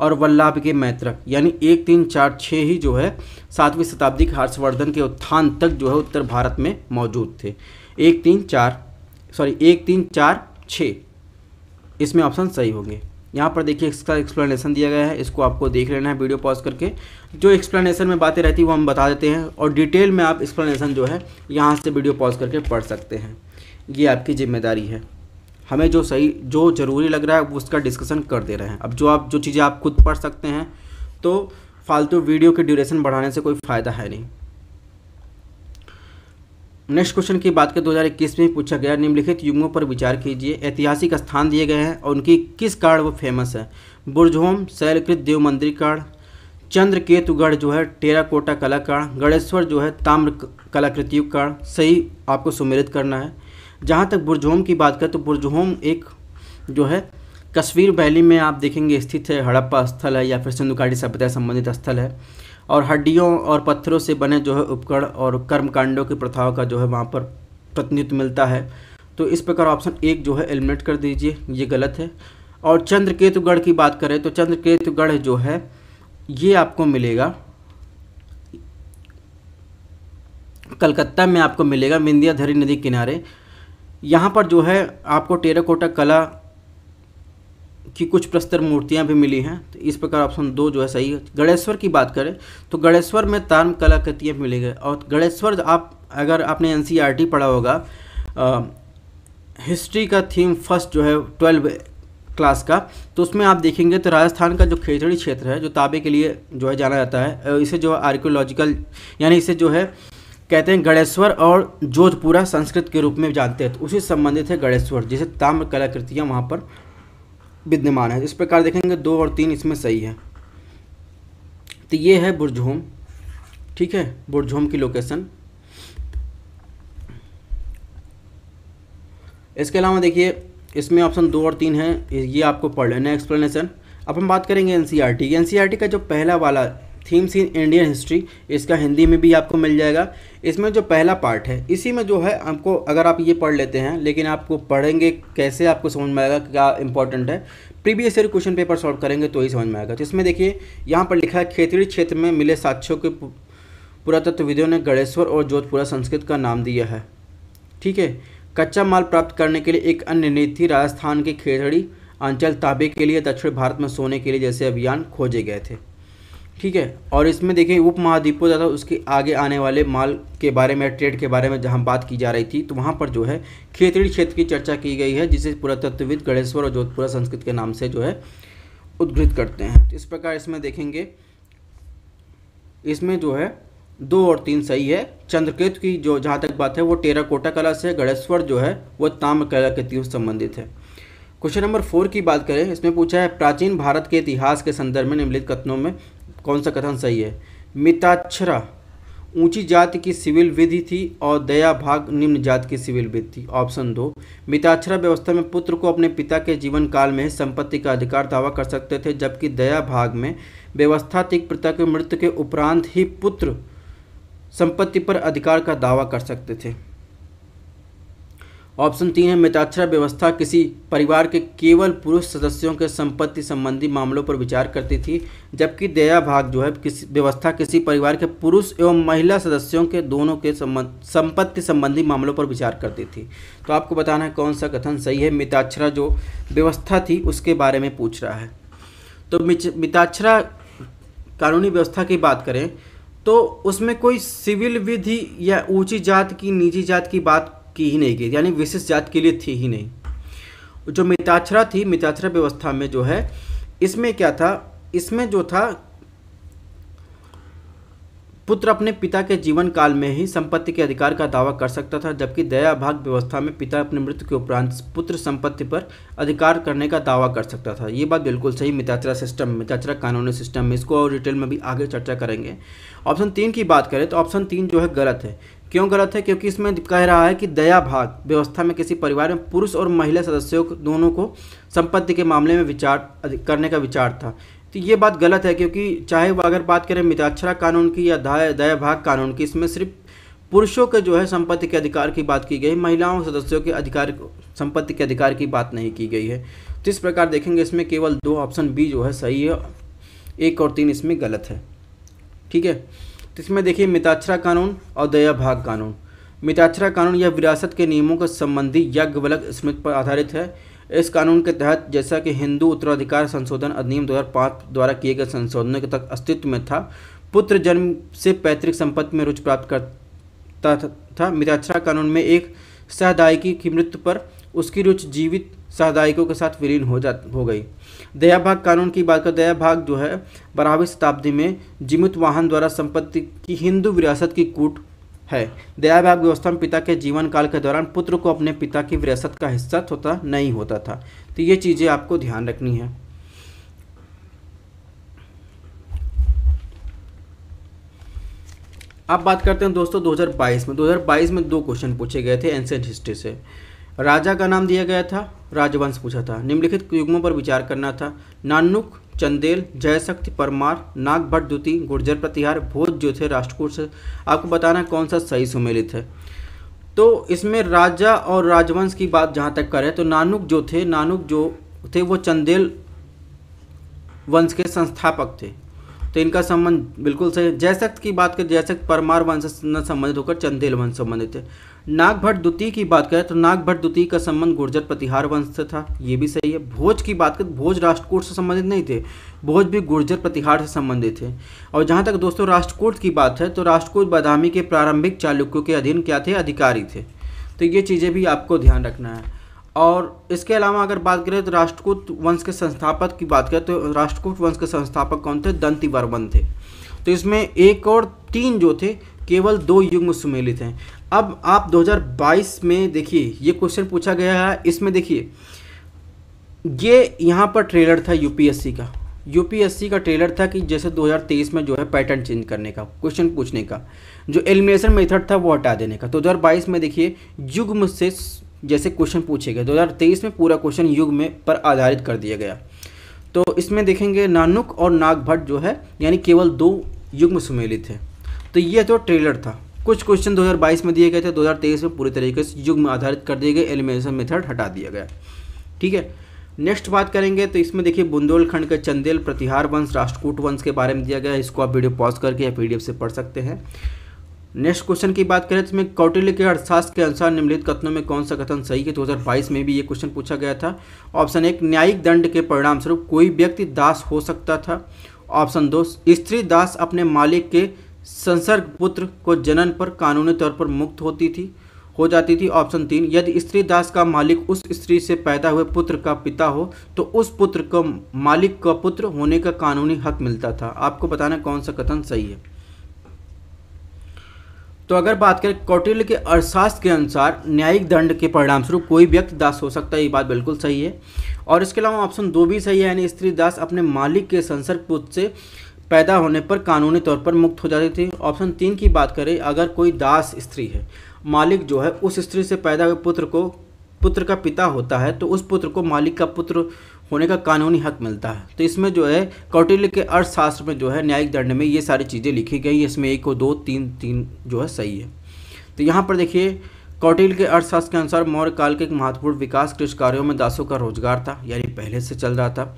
और वल्लाभ के मैत्रक यानी एक तीन चार छः ही जो है सातवीं शताब्दी के हर्षवर्धन के उत्थान तक जो है उत्तर भारत में मौजूद थे एक तीन चार सॉरी एक तीन चार छः इसमें ऑप्शन सही होंगे यहाँ पर देखिए इसका एक्सप्लेनेशन दिया गया है इसको आपको देख लेना है वीडियो पॉज करके जो एक्सप्लेनेशन में बातें रहती हैं वो हम बता देते हैं और डिटेल में आप एक्सप्लेनेशन जो है यहाँ से वीडियो पॉज करके पढ़ सकते हैं ये आपकी ज़िम्मेदारी है हमें जो सही जो ज़रूरी लग रहा है वो उसका डिस्कशन कर दे रहे हैं अब जो आप जो चीज़ें आप खुद पढ़ सकते हैं तो फालतू वीडियो के ड्यूरेशन बढ़ाने से कोई फ़ायदा है नहीं नेक्स्ट क्वेश्चन की बात करें 2021 में पूछा गया निम्नलिखित युगों पर विचार कीजिए ऐतिहासिक स्थान दिए गए हैं और उनकी किस कारण वो फेमस है बुरझोम शैलकृत देव मंदिर कार्ड चंद्रकेतुगढ़ जो है टेराकोटा कलाकार गणेश्वर जो है ताम्र कलाकृतियों कार्ड सही आपको सुमेलित करना है जहाँ तक बुरजहोम की बात करें तो बुरजहोम एक जो है कश्मीर वैली में आप देखेंगे स्थित है हड़प्पा स्थल है या फिर सिंधुकाड़ी सभ्यता संबंधित स्थल है और हड्डियों और पत्थरों से बने जो है उपकरण और कर्मकांडों की प्रथाओं का जो है वहाँ पर प्रतिनिधित्व मिलता है तो इस प्रकार ऑप्शन एक जो है एलिमिनेट कर दीजिए ये गलत है और चंद्रकेतुगढ़ की बात करें तो चंद्रकेतुगढ़ जो है ये आपको मिलेगा कलकत्ता में आपको मिलेगा विंध्याधरी नदी किनारे यहाँ पर जो है आपको टेराकोटा कला की कुछ प्रस्तर मूर्तियाँ भी मिली हैं तो इस प्रकार ऑप्शन दो जो है सही है गणेश्वर की बात करें तो गणेश्वर में तान कलाकृतियाँ मिली गई और गणेश्वर आप अगर आपने एन e पढ़ा होगा आ, हिस्ट्री का थीम फर्स्ट जो है ट्वेल्व क्लास का तो उसमें आप देखेंगे तो राजस्थान का जो खेतड़ी क्षेत्र है जो ताबे के लिए जो है जाना जाता है इसे जो आर्कियोलॉजिकल यानी इसे जो है कहते हैं गणेश्वर और जोधपुरा संस्कृत के रूप में जानते हैं तो उसी संबंधित है गणेश्वर जिसे ताम्र कलाकृतियाँ वहाँ पर विद्यमान है इस प्रकार देखेंगे दो और तीन इसमें सही है तो ये है बुरझोम ठीक है बुरझोम की लोकेशन इसके अलावा देखिए इसमें ऑप्शन दो और तीन है ये आपको पढ़ लेना एक्सप्लेनेशन अब हम बात करेंगे N C R T N C R T का जो पहला वाला थीम्स इन इंडियन हिस्ट्री इसका हिंदी में भी आपको मिल जाएगा इसमें जो पहला पार्ट है इसी में जो है आपको अगर आप ये पढ़ लेते हैं लेकिन आपको पढ़ेंगे कैसे आपको समझ में आएगा क्या इंपॉर्टेंट है previous year question paper solve करेंगे तो ही समझ में आएगा तो इसमें देखिए यहाँ पर लिखा है खेतड़ी क्षेत्र में मिले साक्ष्यों के पुरातत्वविदों ने गणेश्वर और जोधपुरा संस्कृत का नाम दिया है ठीक है कच्चा माल प्राप्त करने के लिए एक अन्य नीति थी राजस्थान के खेतड़ी अंचल ताबे के लिए दक्षिण भारत में सोने के लिए जैसे अभियान खोजे गए थे ठीक है और इसमें देखें उप महाद्वीपों तथा उसके आगे आने वाले माल के बारे में ट्रेड के बारे में जहां बात की जा रही थी तो वहां पर जो है खेतड़ी क्षेत्र की चर्चा की गई है जिसे पुरातत्वविद गणेश्वर और जोधपुरा संस्कृत के नाम से जो है उद्घृत करते हैं इस प्रकार इसमें देखेंगे इसमें जो है दो और तीन सही है चंद्रकेतु की जो जहाँ तक बात है वो टेरा कोटा कला से गणेश्वर जो है वह ताम कला के तीर्थ संबंधित है क्वेश्चन नंबर फोर की बात करें इसमें पूछा है प्राचीन भारत के इतिहास के संदर्भ में निम्नलिखित कथनों में कौन सा कथन सही है मिताक्षरा ऊंची जाति की सिविल विधि थी और दया भाग निम्न जाति की सिविल विधि थी ऑप्शन दो मिताक्षरा व्यवस्था में पुत्र को अपने पिता के जीवन काल में संपत्ति का अधिकार दावा कर सकते थे जबकि दया भाग में व्यवस्था तिक पिता के मृत्यु के उपरांत ही पुत्र संपत्ति पर अधिकार का दावा कर सकते थे ऑप्शन तीन है मिताक्षरा व्यवस्था किसी परिवार के केवल पुरुष सदस्यों के संपत्ति संबंधी मामलों पर विचार करती थी जबकि दया भाग जो है किसी व्यवस्था किसी परिवार के पुरुष एवं महिला सदस्यों के दोनों के संबंध संपत्ति संबंधी मामलों पर विचार करती थी तो आपको बताना है कौन सा कथन सही है मिताक्षरा जो व्यवस्था थी उसके बारे में पूछ रहा है तो मिताक्षरा कानूनी व्यवस्था की बात करें तो उसमें कोई सिविल विधि या ऊंची जात की निजी जात की बात की ही नहीं गई यानी विशिष्ट जात के लिए थी ही नहीं जो मिताक्षरा थी मिताक्षरा व्यवस्था में जो है इसमें क्या था इसमें जो था पुत्र अपने पिता के जीवन काल में ही संपत्ति के अधिकार का दावा कर सकता था जबकि दया भाग व्यवस्था में पिता अपने मृत्यु के उपरांत पुत्र संपत्ति पर अधिकार करने का दावा कर सकता था ये बात बिल्कुल सही मिताचरा सिस्टम मिताचरा कानूनी सिस्टम में इसको और डिटेल में भी आगे चर्चा करेंगे ऑप्शन तीन की बात करें तो ऑप्शन तीन जो है गलत है क्यों गलत है क्योंकि इसमें कह रहा है कि दया भाग व्यवस्था में किसी परिवार में पुरुष और महिला सदस्यों दोनों को संपत्ति के मामले में विचार करने का विचार था तो ये बात गलत है क्योंकि चाहे वो अगर बात करें मिताक्षरा कानून की या दया दया भाग कानून की इसमें सिर्फ पुरुषों के जो है संपत्ति के अधिकार की बात की गई महिलाओं सदस्यों के अधिकार संपत्ति के अधिकार की बात नहीं की गई है तो इस प्रकार देखेंगे इसमें केवल दो ऑप्शन बी जो है सही है एक और तीन इसमें गलत है ठीक है तो इसमें देखिए मिताक्षरा कानून और दया भाग कानून मिताक्षरा कानून यह विरासत के नियमों के संबंधी यज्ञ बलग स्मृति पर आधारित है इस कानून के तहत जैसा कि हिंदू उत्तराधिकार संशोधन अधिनियम 2005 द्वारा किए गए संशोधनों के तक अस्तित्व में था पुत्र जन्म से पैतृक संपत्ति में रुचि प्राप्त करता था मिताक्षरा कानून में एक सहदायिकी की मृत्यु पर उसकी रुचि जीवित सहदायिकों के साथ विलीन हो जा हो गई दया भाग कानून की बात करें दया भाग जो है बारहवीं शताब्दी में जीमित वाहन द्वारा संपत्ति की हिंदू विरासत की कूट है दयाभाग व्यवस्था में पिता के जीवन काल के दौरान पुत्र को अपने पिता की विरासत का हिस्सा होता तो नहीं होता था तो ये चीज़ें आपको ध्यान रखनी है अब बात करते हैं दोस्तों 2022 में 2022 में दो क्वेश्चन पूछे गए थे एंसेंट हिस्ट्री से राजा का नाम दिया गया था राजवंश पूछा था निम्नलिखित युग्मों पर विचार करना था नानुक चंदेल जयशक्ति परमार नागभट द्युति गुर्जर प्रतिहार भोज जो थे राष्ट्रकूट से आपको बताना कौन सा सही सुमेलित है तो इसमें राजा और राजवंश की बात जहाँ तक करें तो नानुक जो थे नानुक जो थे वो चंदेल वंश के संस्थापक थे तो इनका संबंध बिल्कुल सही है जयशक्त की बात करें जयशक्त परमार वंश से संबंधित होकर चंदेल वंश संबंधित है भट्ट द्वितीय की बात करें तो भट्ट द्वितीय का संबंध गुर्जर प्रतिहार वंश से था ये भी सही है भोज की बात करें भोज राष्ट्रकूट से संबंधित नहीं थे भोज भी गुर्जर प्रतिहार से संबंधित थे और जहाँ तक दोस्तों राष्ट्रकूट की बात है तो राष्ट्रकूट बादामी के प्रारंभिक चालुक्यों के अधीन क्या थे अधिकारी थे तो ये चीज़ें भी आपको ध्यान रखना है और इसके अलावा अगर बात करें तो राष्ट्रकूट वंश के संस्थापक की बात करें तो राष्ट्रकूट वंश के संस्थापक कौन थे दंती वर्मन थे तो इसमें एक और तीन जो थे केवल दो युग्म सुमेलित हैं अब आप 2022 में देखिए ये क्वेश्चन पूछा गया है इसमें देखिए ये यहाँ पर ट्रेलर था यूपीएससी का यूपीएससी का ट्रेलर था कि जैसे 2023 में जो है पैटर्न चेंज करने का क्वेश्चन पूछने का जो एलिमिनेशन मेथड था वो हटा देने का 2022 में देखिए युग्म से जैसे क्वेश्चन पूछे गए 2023 में पूरा क्वेश्चन युग में पर आधारित कर दिया गया तो इसमें देखेंगे नानुक और नागभट जो है यानी केवल दो युग्म सुमेलित है तो ये तो ट्रेलर था कुछ क्वेश्चन 2022 में दिए गए थे 2023 में पूरी तरीके से युग्म आधारित कर दिए गए एलिमिनेशन मेथड हटा दिया गया ठीक है नेक्स्ट बात करेंगे तो इसमें देखिए बुंदेलखंड के चंदेल प्रतिहार वंश राष्ट्रकूट वंश के बारे में दिया गया इसको आप वीडियो पॉज करके या पी से पढ़ सकते हैं नेक्स्ट क्वेश्चन की बात करें तो इसमें कौटिल्य के अर्थशास्त्र के अनुसार निम्नलिखित कथनों में कौन सा कथन सही है 2022 तो में भी ये क्वेश्चन पूछा गया था ऑप्शन एक न्यायिक दंड के परिणाम स्वरूप कोई व्यक्ति दास हो सकता था ऑप्शन दो स्त्री दास अपने मालिक के संसर्ग पुत्र को जनन पर कानूनी तौर पर मुक्त होती थी हो जाती थी ऑप्शन तीन यदि स्त्री दास का मालिक उस स्त्री से पैदा हुए पुत्र का पिता हो तो उस पुत्र को मालिक का पुत्र होने का कानूनी हक मिलता था आपको बताना कौन सा कथन सही है तो अगर बात करें कौटिल्य के अर्थशास्त्र के अनुसार न्यायिक दंड के परिणाम स्वरूप कोई व्यक्ति दास हो सकता है ये बात बिल्कुल सही है और इसके अलावा ऑप्शन दो भी सही है यानी स्त्री दास अपने मालिक के संसर्ग पुत्र से पैदा होने पर कानूनी तौर पर मुक्त हो जाती थी ऑप्शन तीन की बात करें अगर कोई दास स्त्री है मालिक जो है उस स्त्री से पैदा हुए पुत्र को पुत्र का पिता होता है तो उस पुत्र को मालिक का पुत्र होने का कानूनी हक मिलता है तो इसमें जो है कौटिल्य के अर्थशास्त्र में जो है न्यायिक दंड में ये सारी चीज़ें लिखी गई इसमें एक और दो तीन तीन जो है सही है तो यहाँ पर देखिए कौटिल के अर्थशास्त्र के अनुसार मौर्य काल के एक महत्वपूर्ण विकास कृषि कार्यों में दासों का रोजगार था यानी पहले से चल रहा था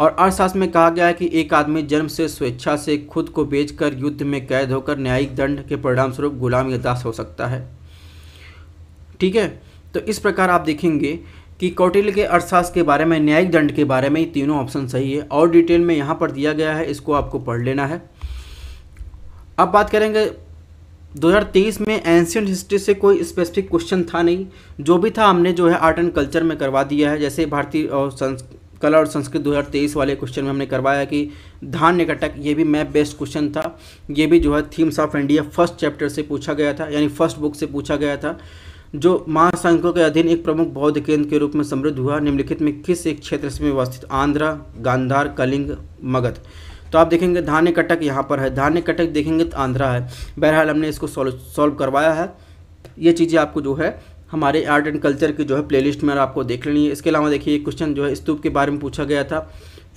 और अर्थशास्त्र में कहा गया है कि एक आदमी जन्म से स्वेच्छा से खुद को बेचकर युद्ध में कैद होकर न्यायिक दंड के परिणाम स्वरूप गुलाम या दास हो सकता है ठीक है तो इस प्रकार आप देखेंगे कि कौटिल्य के अर्थशास्त्र के बारे में न्यायिक दंड के बारे में तीनों ऑप्शन सही है और डिटेल में यहाँ पर दिया गया है इसको आपको पढ़ लेना है अब बात करेंगे 2023 में एंशियंट हिस्ट्री से कोई स्पेसिफिक क्वेश्चन था नहीं जो भी था हमने जो है आर्ट एंड कल्चर में करवा दिया है जैसे भारतीय और कला और संस्कृत 2023 वाले क्वेश्चन में हमने करवाया कि धान्य कटक ये भी मैप बेस्ड क्वेश्चन था ये भी जो है themes of India first chapter से पूछा गया था यानी फर्स्ट बुक से पूछा गया था जो महासंघों के अधीन एक प्रमुख बौद्ध केंद्र के रूप में समृद्ध हुआ निम्नलिखित में किस एक क्षेत्र से व्यवस्थित आंध्रा गांधार कलिंग मगध तो आप देखेंगे धान्य कटक यहाँ पर है धान्य कटक देखेंगे तो आंध्रा है बहरहाल हमने इसको सॉल्व करवाया है ये चीज़ें आपको जो है हमारे आर्ट एंड कल्चर की जो है प्लेलिस्ट में आपको देख लेनी है इसके अलावा देखिए क्वेश्चन जो है स्तूप के बारे में पूछा गया था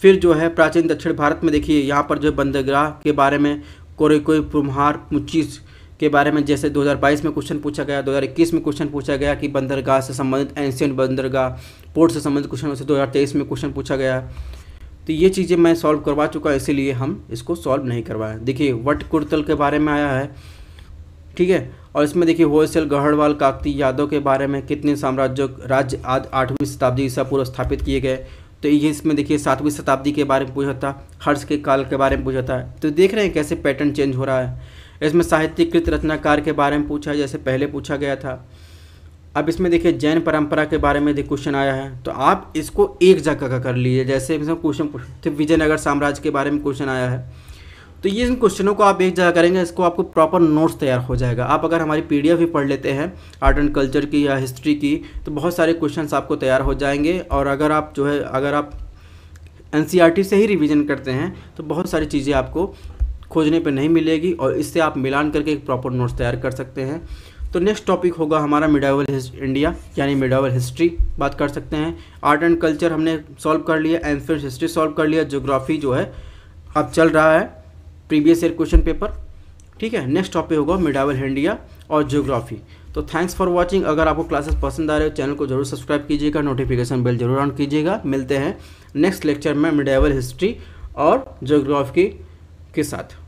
फिर जो है प्राचीन दक्षिण भारत में देखिए यहाँ पर जो है बंदरगाह के बारे में कोरे कोई पुम्हार मुचीज के बारे में जैसे 2022 में क्वेश्चन पूछा गया 2021 में क्वेश्चन पूछा गया कि बंदरगाह से संबंधित एंशियंट बंदरगाह पोर्ट से संबंधित क्वेश्चन उसे तेईस में क्वेश्चन पूछा गया तो ये चीज़ें मैं सॉल्व करवा चुका हूँ इसीलिए हम इसको सॉल्व नहीं करवाए देखिए वट कुर्तल के बारे में आया है ठीक है और इसमें देखिए होलसेल गढ़वाल काकती यादव के बारे में कितने साम्राज्य राज्य आज आठवीं शताब्दी ईसा पूर्व स्थापित किए गए तो ये इसमें देखिए सातवीं शताब्दी के बारे में पूछा था हर्ष के काल के बारे में पूछा था तो देख रहे हैं कैसे पैटर्न चेंज हो रहा है इसमें साहित्यकृत रचनाकार के बारे में पूछा जैसे पहले पूछा गया था अब इसमें देखिए जैन परंपरा के बारे में यदि क्वेश्चन आया है तो आप इसको एक जगह का कर लीजिए जैसे इसमें क्वेश्चन विजयनगर साम्राज्य के बारे में क्वेश्चन आया है तो ये इन क्वेश्चनों को आप एक जगह करेंगे इसको आपको प्रॉपर नोट्स तैयार हो जाएगा आप अगर हमारी पी भी पढ़ लेते हैं आर्ट एंड कल्चर की या हिस्ट्री की तो बहुत सारे क्वेश्चन आपको तैयार हो जाएंगे और अगर आप जो है अगर आप एन e से ही रिविज़न करते हैं तो बहुत सारी चीज़ें आपको खोजने पर नहीं मिलेगी और इससे आप मिलान करके एक प्रॉपर नोट्स तैयार कर सकते हैं तो नेक्स्ट टॉपिक होगा हमारा मिडावल इंडिया यानी मिडावल हिस्ट्री बात कर सकते हैं आर्ट एंड कल्चर हमने सॉल्व कर लिया एंशियंट हिस्ट्री सॉल्व कर लिया जोग्राफी जो है अब चल रहा है प्रीवियस ईयर क्वेश्चन पेपर ठीक है नेक्स्ट टॉपिक होगा मिडावल इंडिया और जियोग्राफी तो थैंक्स फॉर वॉचिंग अगर आपको क्लासेस पसंद आ रहे हो चैनल को जरूर सब्सक्राइब कीजिएगा नोटिफिकेशन बेल जरूर ऑन कीजिएगा मिलते हैं नेक्स्ट लेक्चर में मिडावल हिस्ट्री और जियोग्राफी के साथ